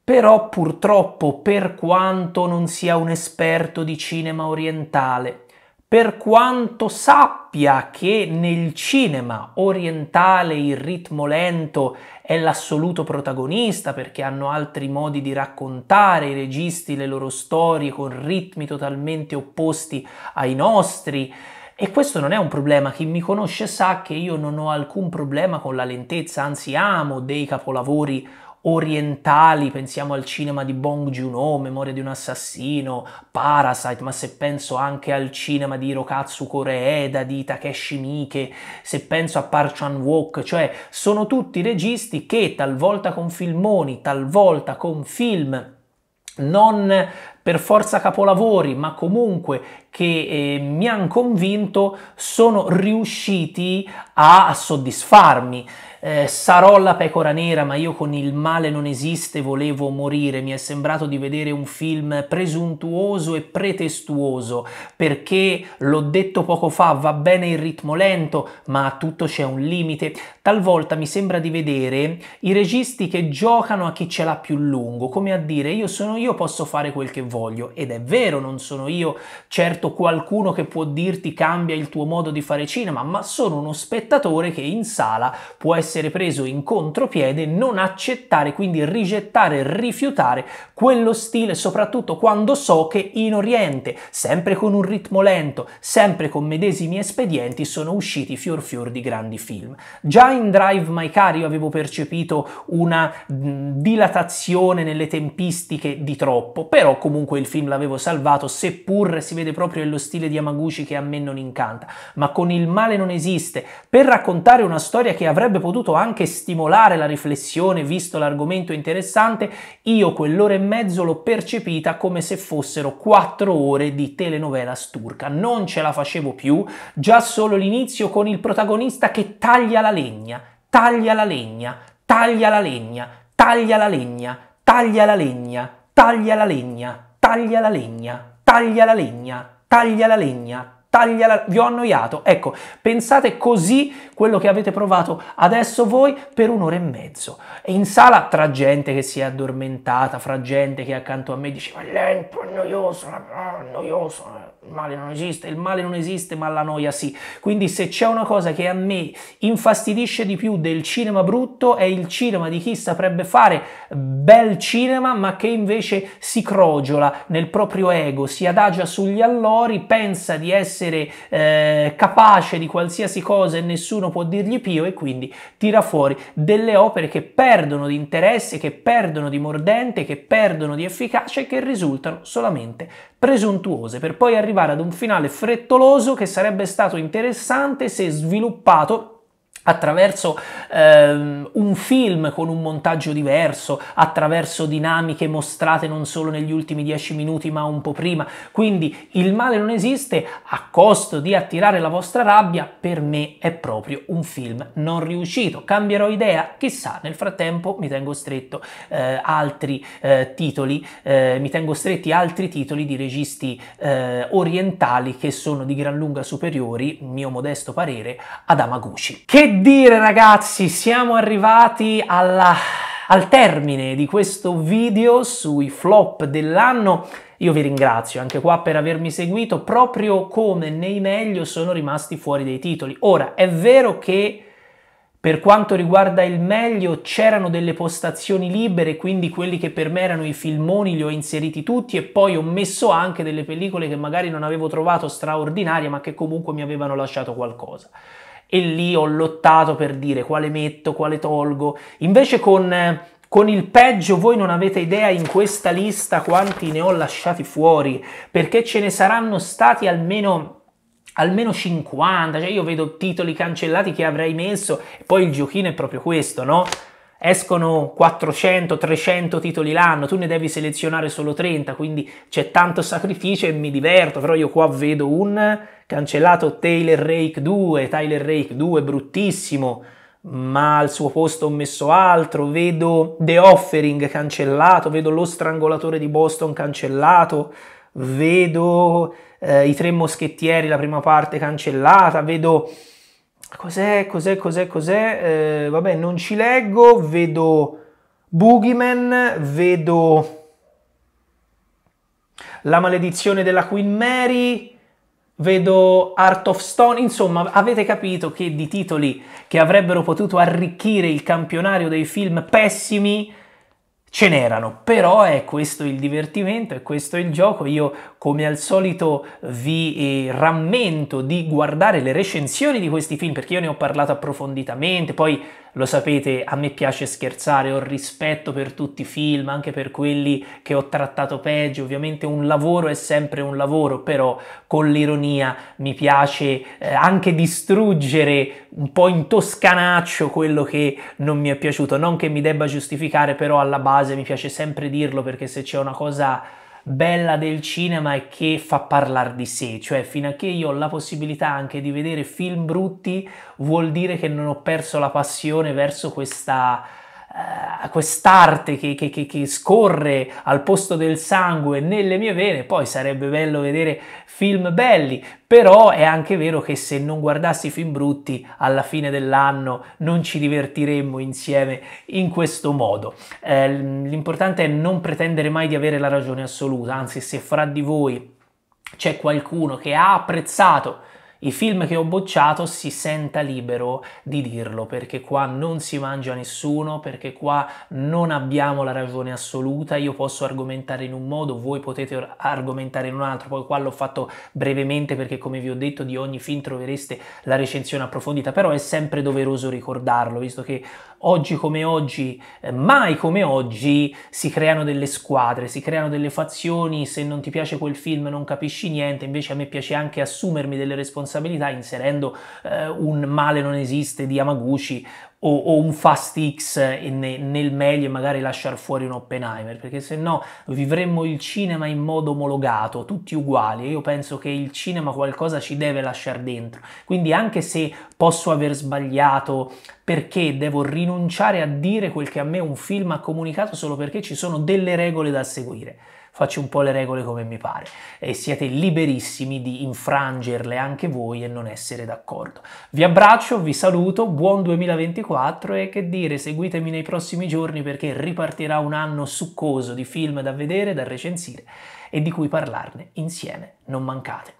Però purtroppo, per quanto non sia un esperto di cinema orientale, per quanto sappia che nel cinema orientale il ritmo lento è l'assoluto protagonista perché hanno altri modi di raccontare i registi le loro storie con ritmi totalmente opposti ai nostri. E questo non è un problema, chi mi conosce sa che io non ho alcun problema con la lentezza, anzi amo dei capolavori orientali, pensiamo al cinema di Bong Joon-ho, Memoria di un assassino, Parasite, ma se penso anche al cinema di Hirokatsu Koreeda, di Takeshi Miike, se penso a Park Chan-wook, cioè sono tutti registi che talvolta con filmoni, talvolta con film non per forza capolavori, ma comunque che eh, mi hanno convinto, sono riusciti a soddisfarmi eh, sarò la pecora nera, ma io con il male non esiste, volevo morire. Mi è sembrato di vedere un film presuntuoso e pretestuoso, perché l'ho detto poco fa, va bene il ritmo lento, ma a tutto c'è un limite. Talvolta mi sembra di vedere i registi che giocano a chi ce l'ha più lungo, come a dire io sono io, posso fare quel che voglio. Ed è vero, non sono io certo qualcuno che può dirti cambia il tuo modo di fare cinema, ma sono uno spettatore che in sala può essere essere preso in contropiede, non accettare, quindi rigettare, rifiutare quello stile, soprattutto quando so che in Oriente, sempre con un ritmo lento, sempre con medesimi espedienti, sono usciti fior fior di grandi film. Già in Drive My Car io avevo percepito una dilatazione nelle tempistiche di troppo, però comunque il film l'avevo salvato, seppur si vede proprio lo stile di Yamaguchi che a me non incanta, ma con il male non esiste, per raccontare una storia che avrebbe potuto potuto anche stimolare la riflessione visto l'argomento interessante, io quell'ora e mezzo l'ho percepita come se fossero quattro ore di telenovela sturca. Non ce la facevo più, già solo l'inizio con il protagonista che taglia la legna, taglia la legna, taglia la legna, taglia la legna, taglia la legna, taglia la legna, taglia la legna, taglia la legna, taglia la legna, tagliala, vi ho annoiato. Ecco, pensate così quello che avete provato adesso voi per un'ora e mezzo. E in sala tra gente che si è addormentata, fra gente che accanto a me diceva lento, è noioso, è noioso, il male non esiste, il male non esiste, ma la noia sì. Quindi se c'è una cosa che a me infastidisce di più del cinema brutto è il cinema di chi saprebbe fare bel cinema, ma che invece si crogiola nel proprio ego, si adagia sugli allori, pensa di essere essere eh, capace di qualsiasi cosa e nessuno può dirgli pio e quindi tira fuori delle opere che perdono di interesse, che perdono di mordente, che perdono di efficacia e che risultano solamente presuntuose, per poi arrivare ad un finale frettoloso che sarebbe stato interessante se sviluppato attraverso ehm, un film con un montaggio diverso, attraverso dinamiche mostrate non solo negli ultimi dieci minuti ma un po' prima. Quindi il male non esiste a costo di attirare la vostra rabbia, per me è proprio un film non riuscito. Cambierò idea, chissà, nel frattempo mi tengo stretto eh, altri eh, titoli, eh, mi tengo stretti altri titoli di registi eh, orientali che sono di gran lunga superiori, mio modesto parere, ad Amaguchi. Che che dire ragazzi, siamo arrivati alla, al termine di questo video sui flop dell'anno. Io vi ringrazio anche qua per avermi seguito, proprio come nei meglio sono rimasti fuori dei titoli. Ora, è vero che per quanto riguarda il meglio c'erano delle postazioni libere, quindi quelli che per me erano i filmoni li ho inseriti tutti e poi ho messo anche delle pellicole che magari non avevo trovato straordinarie ma che comunque mi avevano lasciato qualcosa e lì ho lottato per dire quale metto, quale tolgo. Invece con, con il peggio voi non avete idea in questa lista quanti ne ho lasciati fuori, perché ce ne saranno stati almeno almeno 50, cioè io vedo titoli cancellati che avrei messo e poi il giochino è proprio questo, no? escono 400-300 titoli l'anno, tu ne devi selezionare solo 30, quindi c'è tanto sacrificio e mi diverto, però io qua vedo un cancellato Taylor Rake 2, Taylor Rake 2 bruttissimo, ma al suo posto ho messo altro, vedo The Offering cancellato, vedo Lo Strangolatore di Boston cancellato, vedo eh, I Tre Moschettieri la prima parte cancellata, vedo Cos'è, cos'è, cos'è, cos'è? Eh, vabbè, non ci leggo, vedo Boogeyman, vedo La maledizione della Queen Mary, vedo Art of Stone, insomma, avete capito che di titoli che avrebbero potuto arricchire il campionario dei film pessimi ce n'erano, però è questo il divertimento, è questo il gioco, io come al solito vi eh, rammento di guardare le recensioni di questi film perché io ne ho parlato approfonditamente, poi lo sapete, a me piace scherzare, ho rispetto per tutti i film, anche per quelli che ho trattato peggio. Ovviamente un lavoro è sempre un lavoro, però con l'ironia mi piace eh, anche distruggere un po' in toscanaccio quello che non mi è piaciuto. Non che mi debba giustificare, però alla base mi piace sempre dirlo perché se c'è una cosa bella del cinema è che fa parlare di sé, cioè fino a che io ho la possibilità anche di vedere film brutti vuol dire che non ho perso la passione verso questa eh, a quest'arte che, che, che, che, scorre al posto del sangue nelle mie vene, poi sarebbe bello vedere film belli, però è anche vero che se non guardassi film brutti alla fine dell'anno non ci divertiremmo insieme in questo modo. Eh, l'importante è non pretendere mai di avere la ragione assoluta, anzi se fra di voi c'è qualcuno che ha apprezzato i film che ho bocciato si senta libero di dirlo perché qua non si mangia nessuno, perché qua non abbiamo la ragione assoluta, io posso argomentare in un modo, voi potete argomentare in un altro, poi qua l'ho fatto brevemente perché come vi ho detto di ogni film trovereste la recensione approfondita, però è sempre doveroso ricordarlo visto che oggi come oggi, eh, mai come oggi, si creano delle squadre, si creano delle fazioni, se non ti piace quel film non capisci niente, invece a me piace anche assumermi delle responsabilità responsabilità inserendo eh, un male non esiste di Yamaguchi o, o un Fast X ne, nel meglio e magari lasciar fuori un Oppenheimer, perché se no vivremmo il cinema in modo omologato, tutti uguali. Io penso che il cinema qualcosa ci deve lasciare dentro. Quindi anche se posso aver sbagliato, perché devo rinunciare a dire quel che a me un film ha comunicato solo perché ci sono delle regole da seguire faccio un po' le regole come mi pare e siete liberissimi di infrangerle anche voi e non essere d'accordo. Vi abbraccio, vi saluto, buon 2024 e che dire, seguitemi nei prossimi giorni perché ripartirà un anno succoso di film da vedere, da recensire e di cui parlarne insieme. Non mancate.